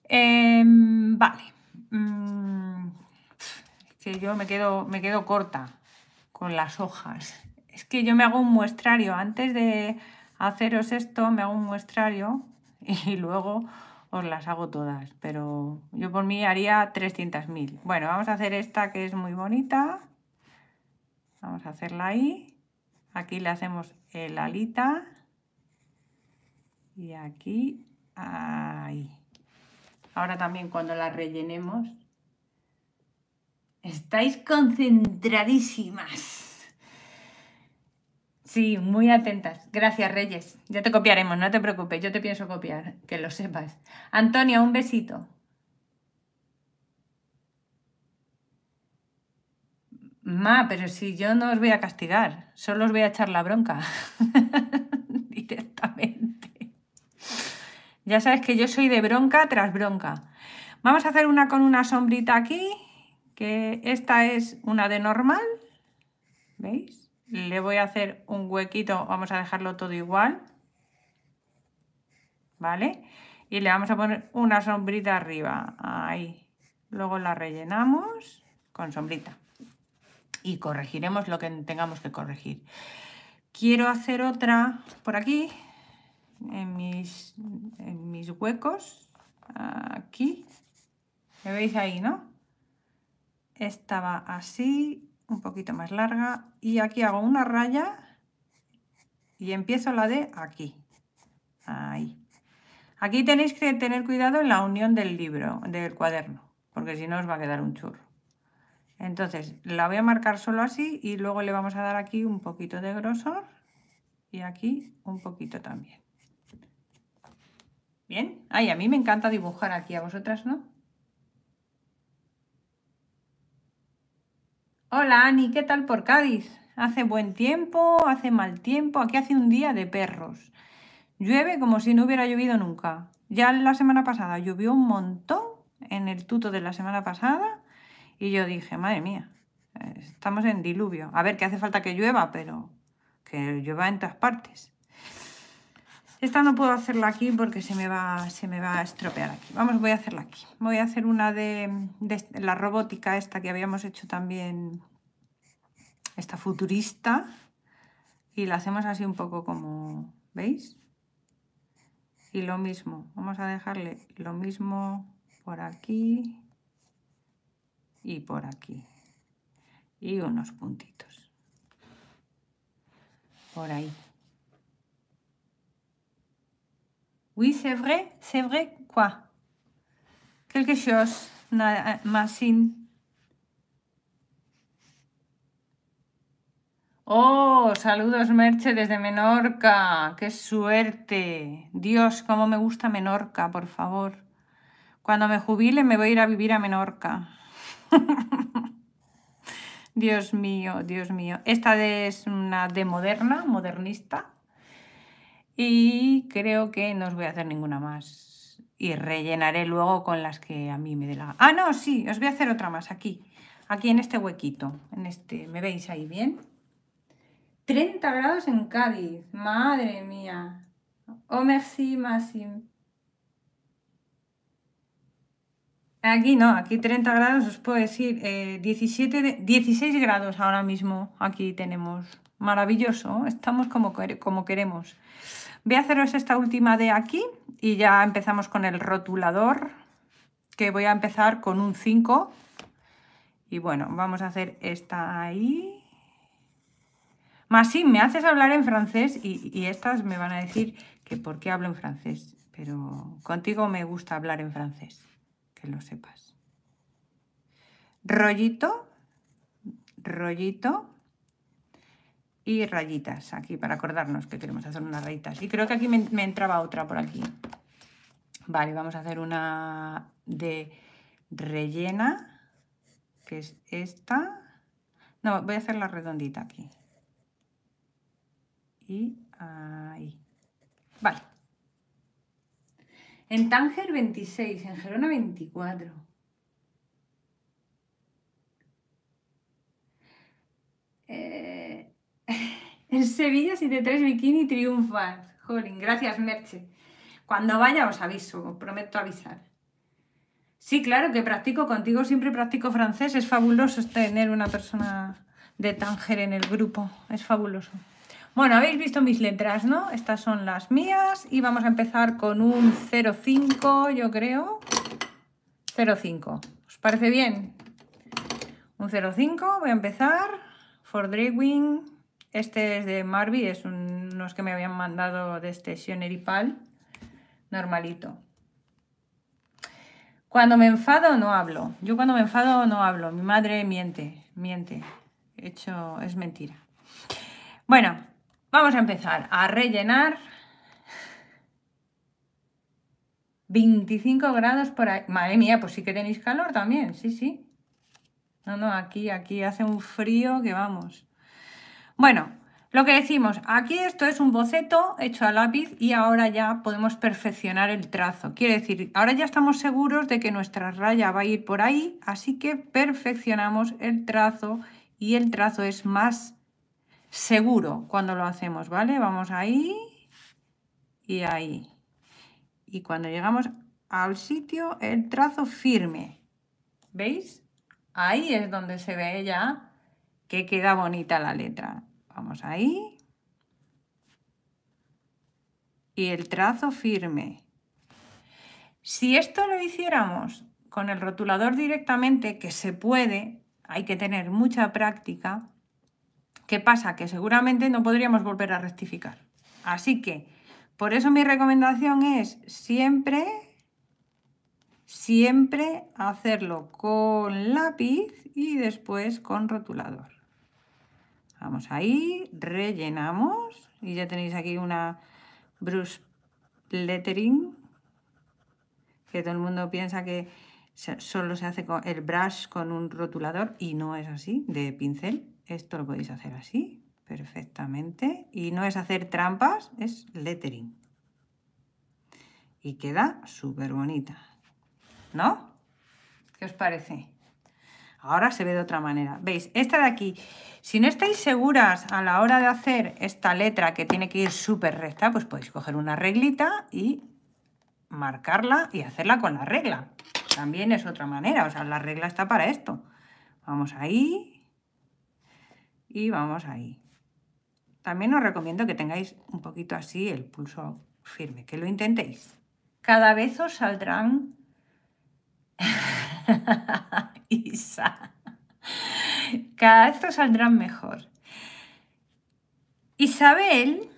Em, vale. Mm, es que yo me quedo, me quedo corta con las hojas. Es que yo me hago un muestrario. Antes de haceros esto, me hago un muestrario <laughs> y luego os las hago todas. Pero yo por mí haría 300.000. Bueno, vamos a hacer esta que es muy bonita. Vamos a hacerla ahí. Aquí le hacemos el alita. Y aquí, ahí. Ahora también cuando la rellenemos, estáis concentradísimas. Sí, muy atentas. Gracias, Reyes. Ya te copiaremos, no te preocupes, yo te pienso copiar, que lo sepas. Antonio, un besito. Ma, pero si yo no os voy a castigar, solo os voy a echar la bronca <laughs> directamente. Ya sabes que yo soy de bronca tras bronca. Vamos a hacer una con una sombrita aquí, que esta es una de normal, ¿veis? Le voy a hacer un huequito, vamos a dejarlo todo igual, ¿vale? Y le vamos a poner una sombrita arriba, ahí. Luego la rellenamos con sombrita y corregiremos lo que tengamos que corregir. Quiero hacer otra por aquí, en mis, huecos, aquí, me veis ahí, ¿no? estaba así, un poquito más larga, y aquí hago una raya y empiezo la de aquí, ahí. Aquí tenéis que tener cuidado en la unión del libro, del cuaderno, porque si no os va a quedar un churro. Entonces, la voy a marcar solo así y luego le vamos a dar aquí un poquito de grosor y aquí un poquito también. Bien, ay, a mí me encanta dibujar aquí, a vosotras, ¿no? Hola Ani, ¿qué tal por Cádiz? Hace buen tiempo, hace mal tiempo, aquí hace un día de perros. Llueve como si no hubiera llovido nunca. Ya la semana pasada llovió un montón en el tuto de la semana pasada y yo dije, madre mía, estamos en diluvio. A ver, que hace falta que llueva, pero que llueva en todas partes. Esta no puedo hacerla aquí porque se me va, se me va a estropear aquí. Vamos, voy a hacerla aquí. Voy a hacer una de, de la robótica esta que habíamos hecho también, esta futurista. Y la hacemos así un poco como, ¿veis? Y lo mismo, vamos a dejarle lo mismo por aquí y por aquí y unos puntitos por ahí oui c'est vrai c'est vrai quoi quelque chose nada más sin Oh, saludos Merche desde Menorca. Qué suerte. Dios, cómo me gusta Menorca, por favor. Cuando me jubile me voy a ir a vivir a Menorca. <laughs> Dios mío, Dios mío. Esta es una de moderna, modernista. Y creo que no os voy a hacer ninguna más. Y rellenaré luego con las que a mí me dé la... Ah, no, sí, os voy a hacer otra más aquí. Aquí en este huequito. En este, ¿me veis ahí bien? 30 grados en Cádiz. Madre mía. Oh, merci, Massim. Aquí no, aquí 30 grados, os puedo decir, 17 eh, 16 grados ahora mismo aquí tenemos. Maravilloso, estamos como, como queremos. Voy a haceros esta última de aquí y ya empezamos con el rotulador, que voy a empezar con un 5. Y bueno, vamos a hacer esta ahí. ¡Más si me haces hablar en francés y, y estas me van a decir que por qué hablo en francés, pero contigo me gusta hablar en francés que lo sepas. Rollito, rollito y rayitas aquí para acordarnos que queremos hacer unas rayitas. Y creo que aquí me, entraba otra por aquí. Vale, vamos a hacer una de rellena, que es esta. No, voy a hacer la redondita aquí. Y ahí. Vale. En Tánger 26, en Gerona 24. Eh, <laughs> en Sevilla traes Bikini triunfas. Jolín, gracias Merche. Cuando vaya os aviso, prometo avisar. Sí, claro que practico contigo, siempre practico francés. Es fabuloso tener una persona de Tánger en el grupo. Es fabuloso. Bueno, habéis visto mis letras, ¿no? Estas son las mías y vamos a empezar con un 0,5, yo creo. 0,5. ¿Os parece bien? Un 0,5, voy a empezar. For Drawing. Este es de Marby, es unos que me habían mandado de este Pal. Normalito. Cuando me enfado no hablo. Yo cuando me enfado no hablo. Mi madre miente, miente. Hecho, es mentira. Bueno, Vamos a empezar a rellenar 25 grados por ahí. Madre mía, pues sí que tenéis calor también, sí, sí. No, no, aquí, aquí hace un frío que vamos. Bueno, lo que decimos, aquí esto es un boceto hecho a lápiz y ahora ya podemos perfeccionar el trazo. Quiere decir, ahora ya estamos seguros de que nuestra raya va a ir por ahí, así que perfeccionamos el trazo y el trazo es más seguro cuando lo hacemos, ¿vale? Vamos ahí y ahí. Y cuando llegamos al sitio, el trazo firme. ¿Veis? Ahí es donde se ve ya que queda bonita la letra. Vamos ahí. Y el trazo firme. Si esto lo hiciéramos con el rotulador directamente, que se puede, hay que tener mucha práctica, ¿Qué pasa? Que seguramente no podríamos volver a rectificar. Así que, por eso mi recomendación es siempre, siempre hacerlo con lápiz y después con rotulador. Vamos ahí, rellenamos y ya tenéis aquí una brush lettering que todo el mundo piensa que solo se hace con el brush con un rotulador y no es así, de pincel. Esto lo podéis hacer así, perfectamente. Y no es hacer trampas, es lettering. Y queda súper bonita. ¿No? ¿Qué os parece? Ahora se ve de otra manera. ¿Veis? Esta de aquí, si no estáis seguras a la hora de hacer esta letra que tiene que ir súper recta, pues podéis coger una reglita y marcarla y hacerla con la regla. También es otra manera, o sea, la regla está para esto. Vamos ahí, y vamos ahí. También os recomiendo que tengáis un poquito así el pulso firme, que lo intentéis. Cada vez os saldrán... <laughs> Isa. Cada vez os saldrán mejor. Isabel,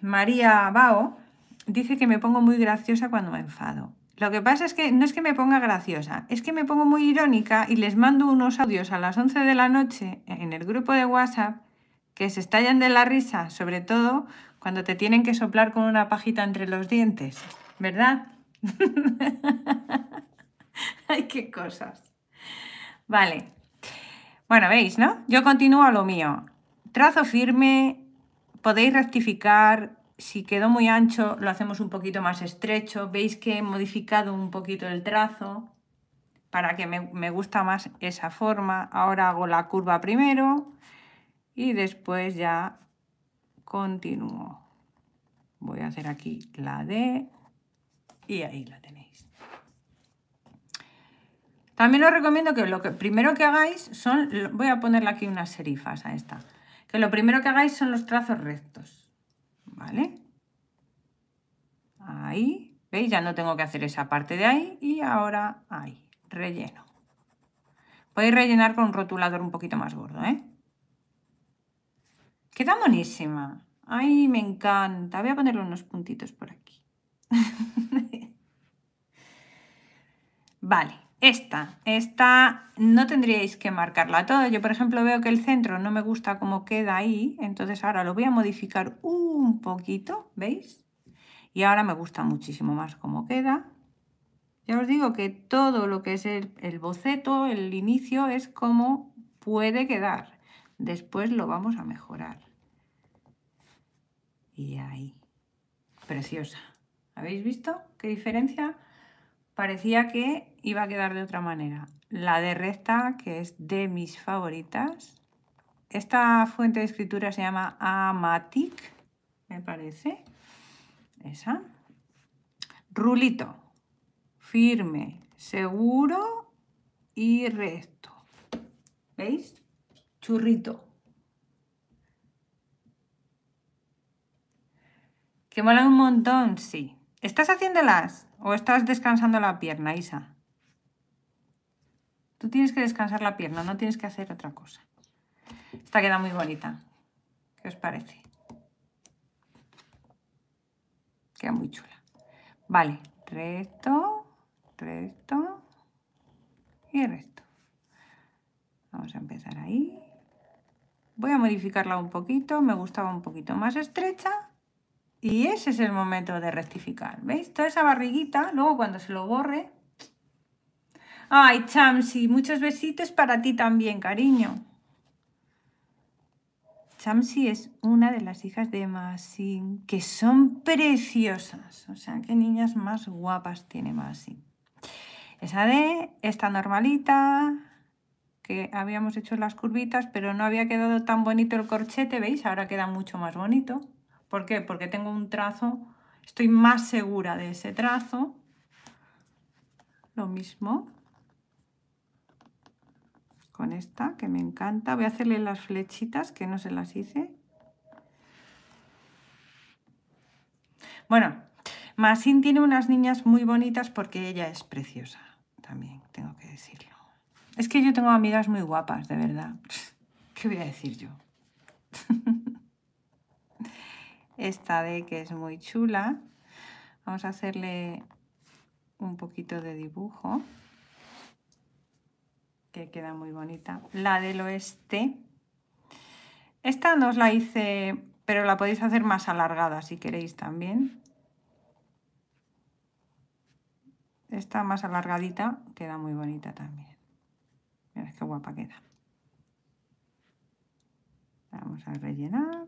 María Bao, dice que me pongo muy graciosa cuando me enfado. Lo que pasa es que no es que me ponga graciosa, es que me pongo muy irónica y les mando unos audios a las 11 de la noche en el grupo de WhatsApp que se estallan de la risa, sobre todo cuando te tienen que soplar con una pajita entre los dientes, ¿verdad? <laughs> Ay, qué cosas. Vale. Bueno, veis, ¿no? Yo continúo a lo mío. Trazo firme, podéis rectificar, si quedó muy ancho lo hacemos un poquito más estrecho. Veis que he modificado un poquito el trazo para que me, me gusta más esa forma. Ahora hago la curva primero y después ya continúo. Voy a hacer aquí la D y ahí la tenéis. También os recomiendo que lo que, primero que hagáis son, voy a ponerle aquí unas serifas a esta, que lo primero que hagáis son los trazos rectos. ¿vale? Ahí, ¿veis? Ya no tengo que hacer esa parte de ahí y ahora ahí, relleno. Podéis rellenar con un rotulador un poquito más gordo, ¿eh? Queda monísima. Ay, me encanta. Voy a ponerle unos puntitos por aquí. <laughs> vale. Esta, esta no tendríais que marcarla todo. Yo, por ejemplo, veo que el centro no me gusta como queda ahí, entonces ahora lo voy a modificar un poquito, ¿veis? Y ahora me gusta muchísimo más cómo queda. Ya os digo que todo lo que es el, el boceto, el inicio, es como puede quedar. Después lo vamos a mejorar. Y ahí. Preciosa. ¿Habéis visto qué diferencia? parecía que iba a quedar de otra manera. La de recta, que es de mis favoritas. Esta fuente de escritura se llama Amatic, me parece. Esa. Rulito, firme, seguro y recto. ¿Veis? Churrito. ¿Que mola un montón? Sí. ¿Estás haciéndolas o estás descansando la pierna, Isa? Tú tienes que descansar la pierna, no tienes que hacer otra cosa. Esta queda muy bonita. ¿Qué os parece? Queda muy chula. Vale, recto, recto y recto. Vamos a empezar ahí. Voy a modificarla un poquito, me gustaba un poquito más estrecha y ese es el momento de rectificar. ¿Veis? Toda esa barriguita, luego cuando se lo borre... Ay, Chamsi, muchos besitos para ti también, cariño. Chamsi es una de las hijas de Masin, que son preciosas. O sea, qué niñas más guapas tiene Masin. Esa de esta normalita, que habíamos hecho las curvitas, pero no había quedado tan bonito el corchete, ¿veis? Ahora queda mucho más bonito. ¿Por qué? Porque tengo un trazo, estoy más segura de ese trazo. Lo mismo con esta que me encanta. Voy a hacerle las flechitas que no se las hice. Bueno, Masin tiene unas niñas muy bonitas porque ella es preciosa, también tengo que decirlo. Es que yo tengo amigas muy guapas, de verdad. <laughs> ¿Qué voy a decir yo? <laughs> esta de que es muy chula. Vamos a hacerle un poquito de dibujo, que queda muy bonita. La del oeste. Esta no os la hice, pero la podéis hacer más alargada si queréis también. Esta más alargadita queda muy bonita también. Mirad qué guapa queda. Vamos a rellenar.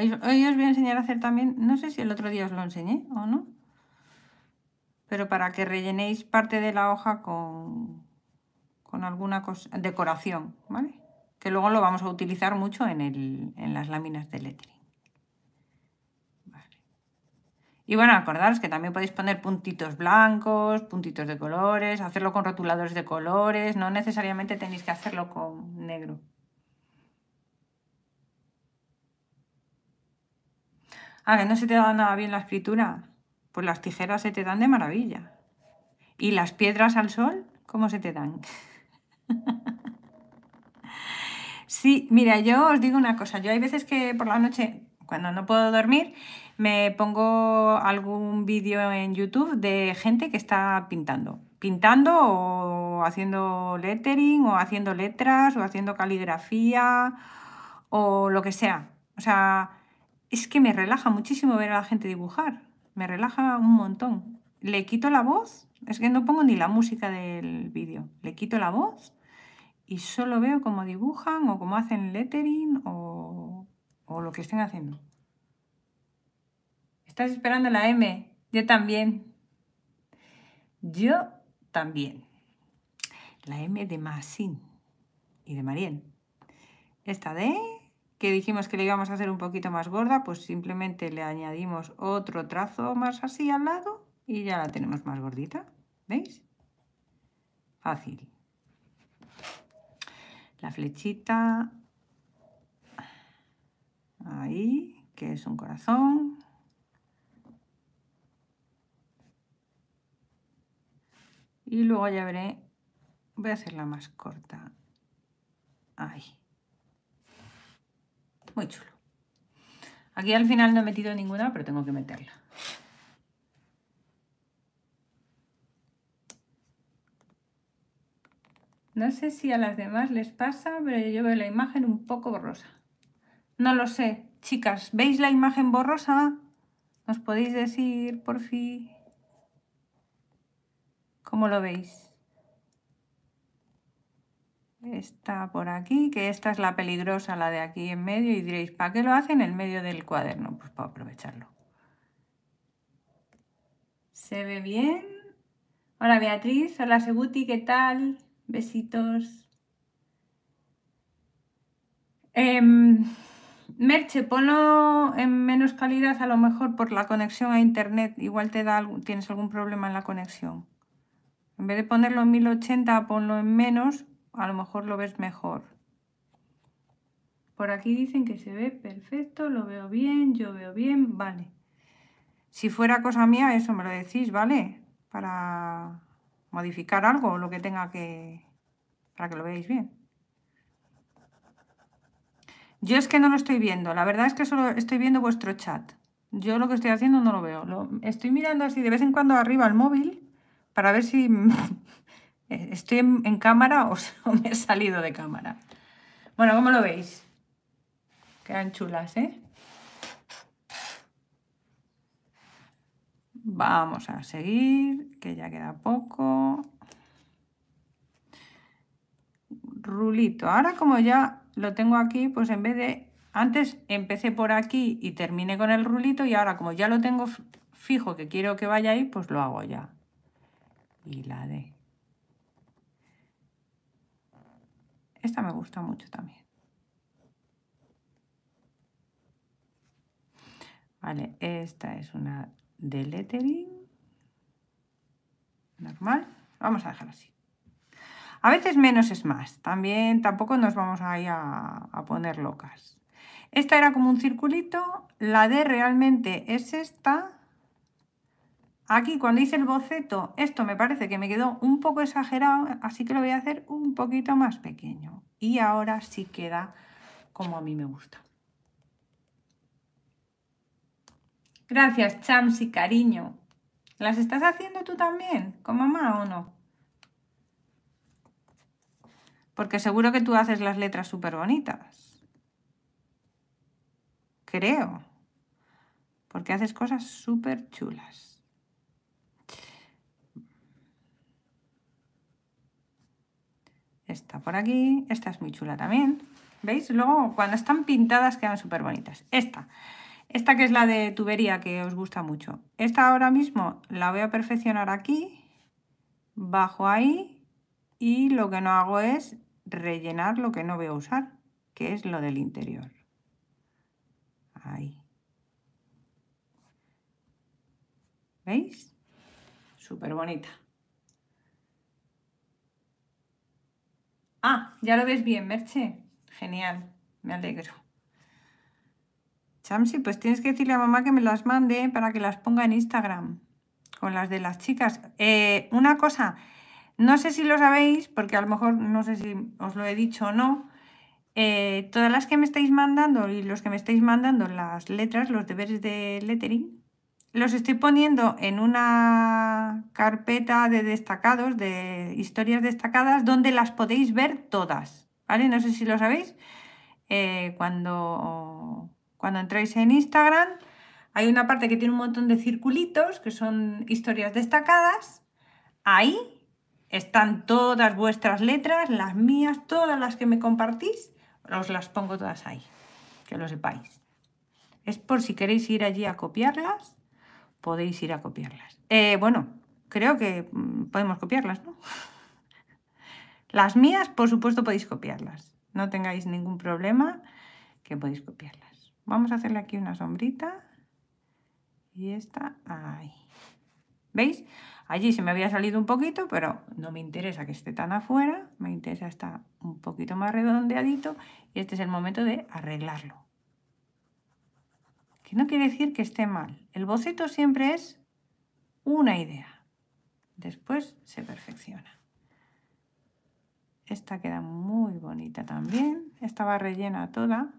Hoy os voy a enseñar a hacer también, no sé si el otro día os lo enseñé o no, pero para que rellenéis parte de la hoja con, alguna decoración, ¿vale? Que luego lo vamos a utilizar mucho en, las láminas de lettering. Y bueno, acordaros que también podéis poner puntitos blancos, puntitos de colores, hacerlo con rotuladores de colores, no necesariamente tenéis que hacerlo con negro. que no se te da nada bien la escritura. Pues las tijeras se te dan de maravilla. ¿Y las piedras al sol? ¿Cómo se te dan? <laughs> sí, mira, yo os digo una cosa. Yo hay veces que por la noche, cuando no puedo dormir, me pongo algún vídeo en YouTube de gente que está pintando. Pintando o haciendo lettering o haciendo letras o haciendo caligrafía o lo que sea. O sea, es que me relaja muchísimo ver a la gente dibujar. Me relaja un montón. Le quito la voz, es que no pongo ni la música del vídeo. Le quito la voz y solo veo cómo dibujan o cómo hacen lettering o, lo que estén haciendo. Estás esperando la M. Yo también. Yo también. La M de Masin y de Mariel. Esta de que dijimos que le íbamos a hacer un poquito más gorda, pues simplemente le añadimos otro trazo más así al lado y ya la tenemos más gordita. ¿Veis? Fácil. La flechita. Ahí, que es un corazón. Y luego ya veré, voy a hacerla más corta. Ahí chulo. Aquí al final no he metido ninguna, pero tengo que meterla. No sé si a las demás les pasa, pero yo veo la imagen un poco borrosa. No lo sé. Chicas, ¿veis la imagen borrosa? ¿Nos podéis decir, por fin, cómo lo veis? Está por aquí, que esta es la peligrosa, la de aquí en medio, y diréis, ¿para qué lo hace en el medio del cuaderno? Pues para aprovecharlo. ¿Se ve bien? Hola Beatriz, hola Seguti, ¿qué tal? Besitos. Em, Merche, ponlo en menos calidad a lo mejor por la conexión a internet, igual te da, tienes algún problema en la conexión. En vez de ponerlo en 1080, ponlo en menos a lo mejor lo ves mejor. Por aquí dicen que se ve perfecto, lo veo bien, yo veo bien, vale. Si fuera cosa mía, eso me lo decís, ¿vale? Para modificar algo, lo que tenga que... para que lo veáis bien. Yo es que no lo estoy viendo, la verdad es que solo estoy viendo vuestro chat. Yo lo que estoy haciendo no lo veo. Lo... estoy mirando así de vez en cuando arriba al móvil para ver si <laughs> ¿Estoy en, cámara o, <laughs> o, me he salido de cámara? Bueno, ¿cómo lo veis? Quedan chulas, ¿eh? Vamos a seguir, que ya queda poco. Rulito. Ahora como ya lo tengo aquí, pues en vez de... Antes empecé por aquí y terminé con el rulito y ahora como ya lo tengo fijo que quiero que vaya ahí, pues lo hago ya. Y la de... Esta me gusta mucho también. Vale, esta es una de lettering. Normal. Vamos a dejarlo así. A veces menos es más. También tampoco nos vamos ahí a, a poner locas. Esta era como un circulito. La D realmente es esta. Aquí cuando hice el boceto, esto me parece que me quedó un poco exagerado, así que lo voy a hacer un poquito más pequeño. Y ahora sí queda como a mí me gusta. Gracias, Chams y cariño. ¿Las estás haciendo tú también, con mamá o no? Porque seguro que tú haces las letras súper bonitas. Creo. Porque haces cosas súper chulas. Esta por aquí. Esta es muy chula también. ¿Veis? Luego cuando están pintadas quedan súper bonitas. Esta. Esta que es la de tubería que os gusta mucho. Esta ahora mismo la voy a perfeccionar aquí. Bajo ahí. Y lo que no hago es rellenar lo que no voy a usar. Que es lo del interior. Ahí. ¿Veis? Súper bonita. Ah, ya lo ves bien, Merche. Genial, me alegro. Chamsi, pues tienes que decirle a mamá que me las mande para que las ponga en Instagram. Con las de las chicas. Eh, una cosa, no sé si lo sabéis, porque a lo mejor no sé si os lo he dicho o no. Eh, todas las que me estáis mandando y los que me estáis mandando las letras, los deberes de lettering, los estoy poniendo en una carpeta de destacados, de historias destacadas, donde las podéis ver todas, ¿vale? No sé si lo sabéis. Eh, cuando, cuando entráis en Instagram, hay una parte que tiene un montón de circulitos, que son historias destacadas. Ahí están todas vuestras letras, las mías, todas las que me compartís, os las pongo todas ahí, que lo sepáis. Es por si queréis ir allí a copiarlas podéis ir a copiarlas. Eh, bueno, creo que mm, podemos copiarlas, ¿no? <laughs> Las mías, por supuesto, podéis copiarlas. No tengáis ningún problema que podéis copiarlas. Vamos a hacerle aquí una sombrita. Y esta ahí. ¿Veis? Allí se me había salido un poquito, pero no me interesa que esté tan afuera. Me interesa estar un poquito más redondeadito. Y este es el momento de arreglarlo que no quiere decir que esté mal. El boceto siempre es una idea. Después se perfecciona. Esta queda muy bonita también. Esta va rellena toda.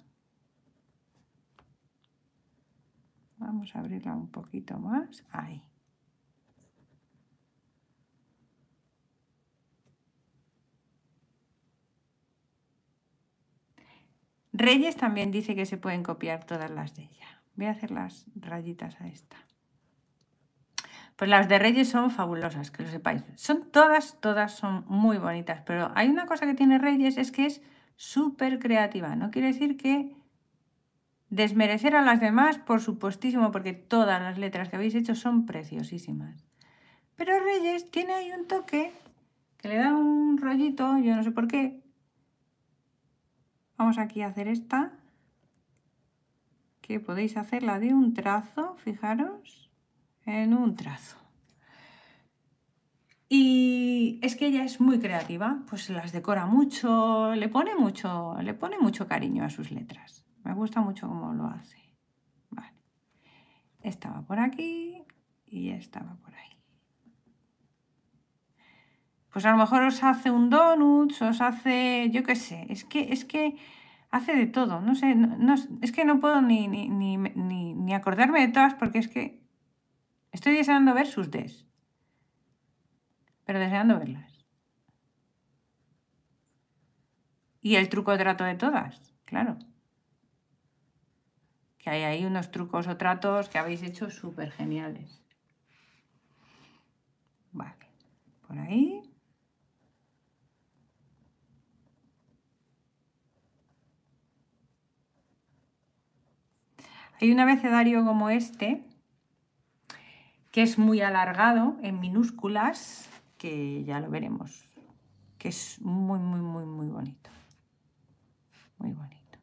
Vamos a abrirla un poquito más. Ahí. Reyes también dice que se pueden copiar todas las de ellas. Voy a hacer las rayitas a esta. Pues las de Reyes son fabulosas, que lo sepáis. Son todas, todas son muy bonitas, pero hay una cosa que tiene Reyes es que es súper creativa. No quiere decir que desmerecer a las demás, por supuestísimo, porque todas las letras que habéis hecho son preciosísimas. Pero Reyes tiene ahí un toque que le da un rollito, yo no sé por qué. Vamos aquí a hacer esta que podéis hacerla de un trazo, fijaros, en un trazo. Y es que ella es muy creativa, pues las decora mucho, le pone mucho, le pone mucho cariño a sus letras. Me gusta mucho cómo lo hace. Vale. Estaba por aquí y estaba por ahí. Pues a lo mejor os hace un donut, os hace, yo qué sé, es que, es que hace de todo. No sé, es que no puedo ni, acordarme de todas porque es que estoy deseando ver sus des. Pero deseando verlas. Y el truco trato de todas, claro. Que hay ahí unos trucos o tratos que habéis hecho súper geniales. Vale, por ahí. Hay un abecedario como este, que es muy alargado, en minúsculas, que ya lo veremos, que es muy, muy, muy, muy bonito. Muy bonito.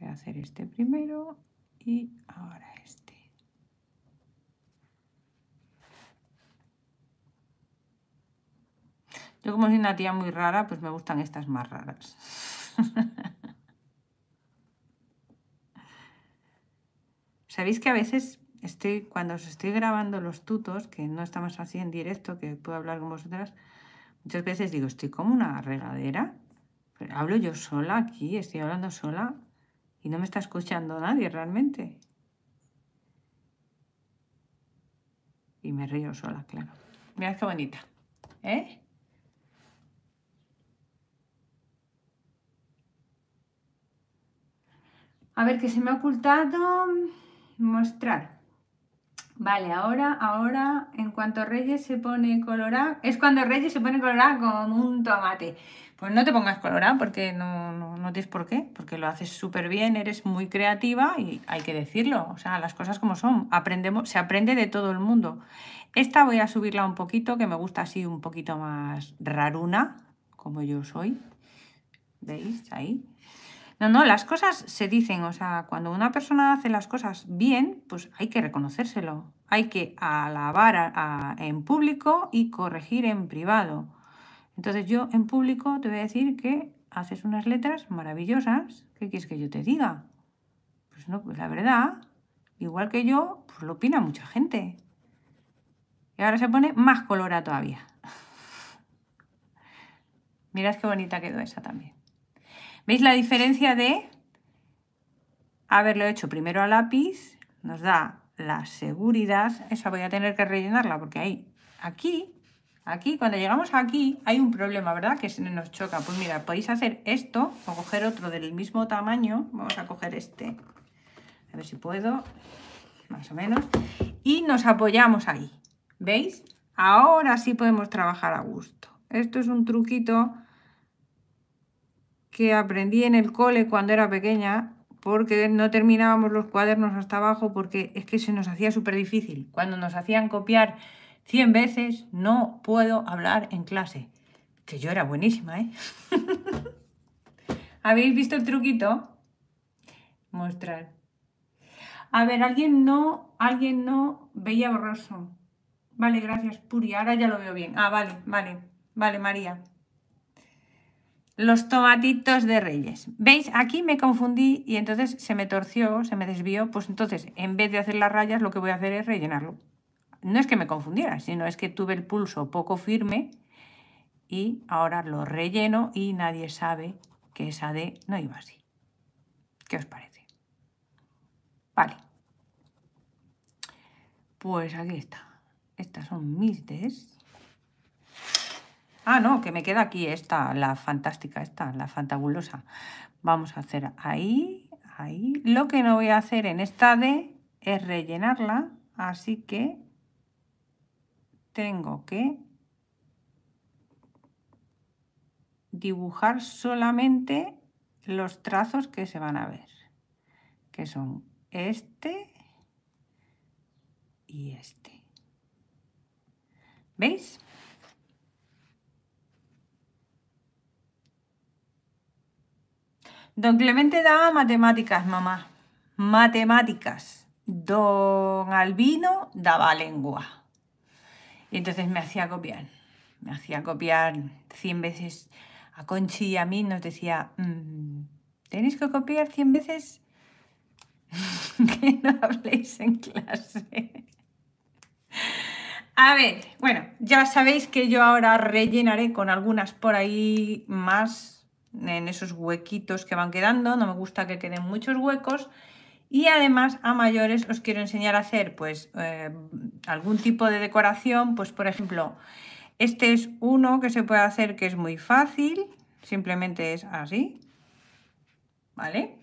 Voy a hacer este primero y ahora este. Yo como soy una tía muy rara, pues me gustan estas más raras. <laughs> Sabéis que a veces estoy, cuando os estoy grabando los tutos, que no estamos así en directo, que puedo hablar con vosotras, muchas veces digo, estoy como una regadera. hablo yo sola aquí, estoy hablando sola y no me está escuchando nadie realmente. Y me río sola, claro. Mirad qué bonita. ¿Eh? A ver, que se me ha ocultado mostrar. Vale, ahora, ahora, en cuanto Reyes se pone colorado, es cuando Reyes se pone colorado como un tomate. Pues no te pongas colorado porque no, no, no tienes por qué, porque lo haces súper bien, eres muy creativa y hay que decirlo, o sea, las cosas como son, aprendemos, se aprende de todo el mundo. Esta voy a subirla un poquito, que me gusta así un poquito más raruna, como yo soy. ¿Veis? Ahí, no, no, las cosas se dicen, o sea, cuando una persona hace las cosas bien, pues hay que reconocérselo, hay que alabar en público y corregir en privado. Entonces yo en público te voy a decir que haces unas letras maravillosas, ¿qué quieres que yo te diga? Pues no, pues la verdad, igual que yo, pues lo opina mucha gente. Y ahora se pone más colora todavía. <laughs> Mirad qué bonita quedó esa también. ¿Veis la diferencia de haberlo hecho primero a lápiz? Nos da la seguridad, esa voy a tener que rellenarla porque hay aquí, aquí, cuando llegamos aquí, hay un problema, ¿verdad? Que se nos choca. Pues mira, podéis hacer esto o coger otro del mismo tamaño. Vamos a coger este, a ver si puedo, más o menos. Y nos apoyamos ahí, ¿veis? Ahora sí podemos trabajar a gusto. Esto es un truquito que aprendí en el cole cuando era pequeña, porque no terminábamos los cuadernos hasta abajo, porque es que se nos hacía súper difícil. Cuando nos hacían copiar 100 veces, no puedo hablar en clase. Que yo era buenísima, ¿eh? <laughs> ¿Habéis visto el truquito? Mostrar. A ver, alguien no, alguien no veía borroso. Vale, gracias, Puri. Ahora ya lo veo bien. Ah, vale, vale, vale, María los tomatitos de Reyes. ¿Veis? Aquí me confundí y entonces se me torció, se me desvió. Pues entonces, en vez de hacer las rayas, lo que voy a hacer es rellenarlo. No es que me confundiera, sino es que tuve el pulso poco firme y ahora lo relleno y nadie sabe que esa D no iba así. ¿Qué os parece? Vale. Pues aquí está. Estas son mis Ds. Ah, no, que me queda aquí esta, la fantástica esta, la fantabulosa. Vamos a hacer ahí, ahí. Lo que no voy a hacer en esta D es rellenarla, así que tengo que dibujar solamente los trazos que se van a ver, que son este y este. ¿Veis? Don Clemente daba matemáticas, mamá. Matemáticas. Don Albino daba lengua. Y entonces me hacía copiar. Me hacía copiar cien veces. A Conchi y a mí nos decía, mm, tenéis que copiar cien veces <laughs> que no habléis en clase. A ver, bueno, ya sabéis que yo ahora rellenaré con algunas por ahí más en esos huequitos que van quedando, no me gusta que queden muchos huecos. Y además a mayores os quiero enseñar a hacer pues eh, algún tipo de decoración, pues por ejemplo, este es uno que se puede hacer que es muy fácil, simplemente es así, ¿vale?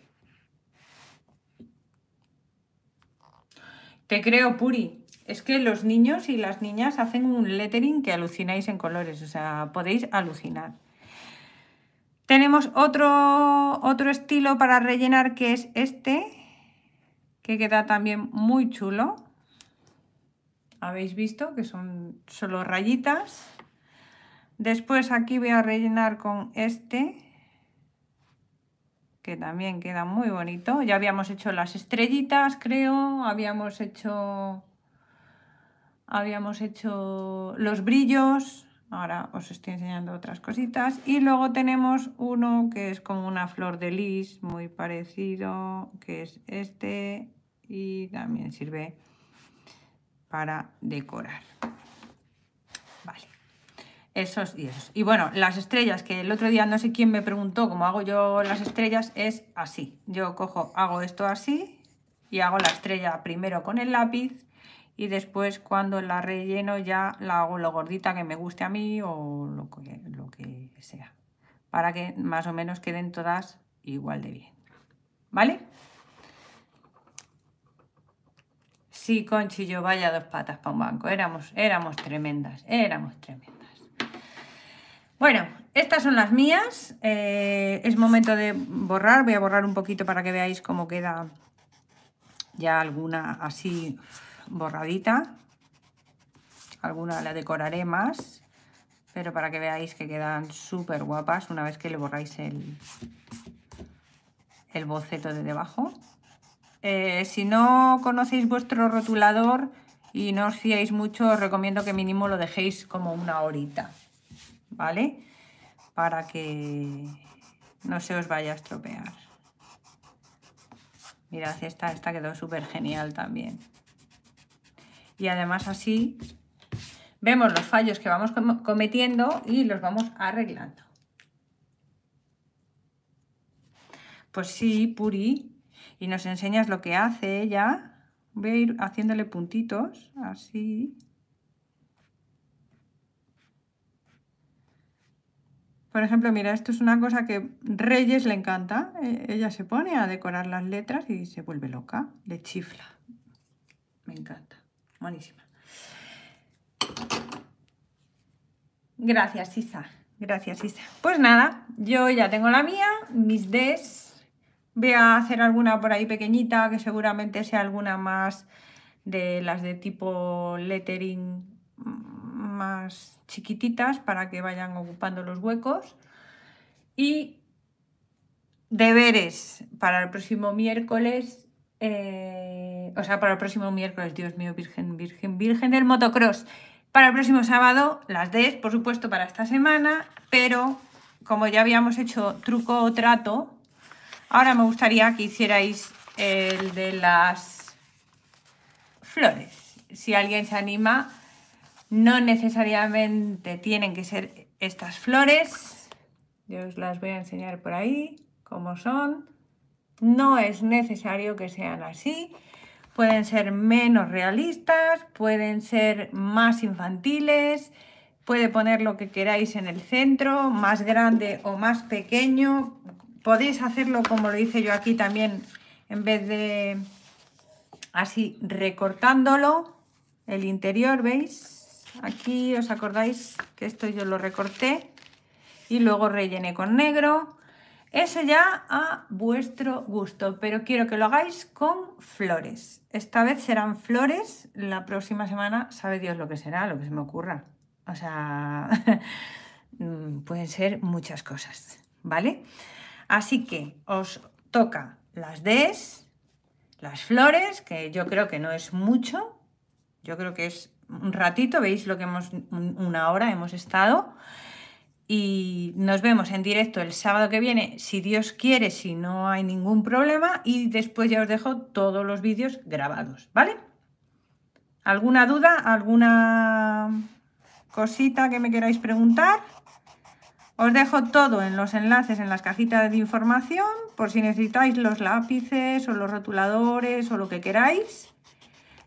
Te creo, Puri. Es que los niños y las niñas hacen un lettering que alucináis en colores, o sea, podéis alucinar. Tenemos otro, otro estilo para rellenar que es este, que queda también muy chulo. Habéis visto que son solo rayitas. Después aquí voy a rellenar con este, que también queda muy bonito. Ya habíamos hecho las estrellitas, creo, habíamos hecho habíamos hecho los brillos, Ahora os estoy enseñando otras cositas. Y luego tenemos uno que es como una flor de lis, muy parecido, que es este. Y también sirve para decorar. Vale. Esos y esos. Y bueno, las estrellas, que el otro día no sé quién me preguntó cómo hago yo las estrellas, es así. Yo cojo, hago esto así y hago la estrella primero con el lápiz y después cuando la relleno ya la hago lo gordita que me guste a mí o lo que, sea para que más o menos queden todas igual de bien ¿vale? Sí, conchillo, vaya dos patas para un banco. Éramos, éramos tremendas, éramos tremendas. Bueno, estas son las mías. Eh, es momento de borrar. Voy a borrar un poquito para que veáis cómo queda ya alguna así borradita. Alguna la decoraré más, pero para que veáis que quedan súper guapas una vez que le borráis el, el boceto de debajo. Eh, si no conocéis vuestro rotulador y no os fiáis mucho, os recomiendo que mínimo lo dejéis como una horita, ¿vale? Para que no se os vaya a estropear. Mirad, esta, esta quedó súper genial también y además así vemos los fallos que vamos cometiendo y los vamos arreglando. Pues sí, Puri, y nos enseñas lo que hace ella. Voy a ir haciéndole puntitos, así. Por ejemplo, mira, esto es una cosa que Reyes le encanta. E-, ella se pone a decorar las letras y se vuelve loca, le chifla. Me encanta buenísima. Gracias, Isa. Gracias, Isa. Pues nada, yo ya tengo la mía, mis des Voy a hacer alguna por ahí pequeñita, que seguramente sea alguna más de las de tipo lettering mm, más chiquititas para que vayan ocupando los huecos. Y deberes para el próximo miércoles. Eh o sea, para el próximo miércoles, Dios mío, Virgen, Virgen, Virgen del motocross. Para el próximo sábado, las DES, por supuesto, para esta semana, pero como ya habíamos hecho truco o trato, ahora me gustaría que hicierais el de las flores. Si alguien se anima, no necesariamente tienen que ser estas flores. Yo os las voy a enseñar por ahí, como son. No es necesario que sean así. Pueden ser menos realistas, pueden ser más infantiles, puede poner lo que queráis en el centro, más grande o más pequeño. Podéis hacerlo como lo hice yo aquí también, en vez de así recortándolo el interior, ¿veis? Aquí os acordáis que esto yo lo recorté y luego rellené con negro eso ya a vuestro gusto, pero quiero que lo hagáis con flores. Esta vez serán flores, la próxima semana sabe Dios lo que será, lo que se me ocurra. O sea, <laughs> mm, pueden ser muchas cosas, ¿vale? Así que os toca las Ds, las flores, que yo creo que no es mucho, yo creo que es un ratito, veis lo que hemos, una hora hemos estado, y nos vemos en directo el sábado que viene, si Dios quiere, si no hay ningún problema, y después ya os dejo todos los vídeos grabados, ¿vale? ¿Alguna duda? ¿Alguna cosita que me queráis preguntar? Os dejo todo en los enlaces en las cajitas de información, por si necesitáis los lápices o los rotuladores o lo que queráis.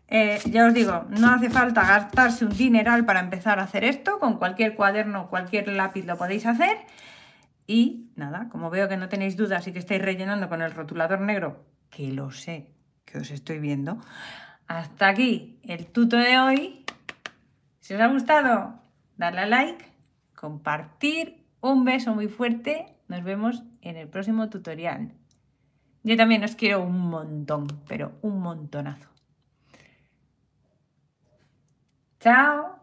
Eh, ya os digo, no hace falta gastarse un dineral para empezar a hacer esto, con cualquier cuaderno, cualquier lápiz lo podéis hacer. Y nada, como veo que no tenéis dudas y que estáis rellenando con el rotulador negro, que lo sé, que os estoy viendo, hasta aquí el tuto de hoy. Si os ha gustado, darle a like, compartir, un beso muy fuerte, nos vemos en el próximo tutorial. Yo también os quiero un montón, pero un montonazo. Tchau!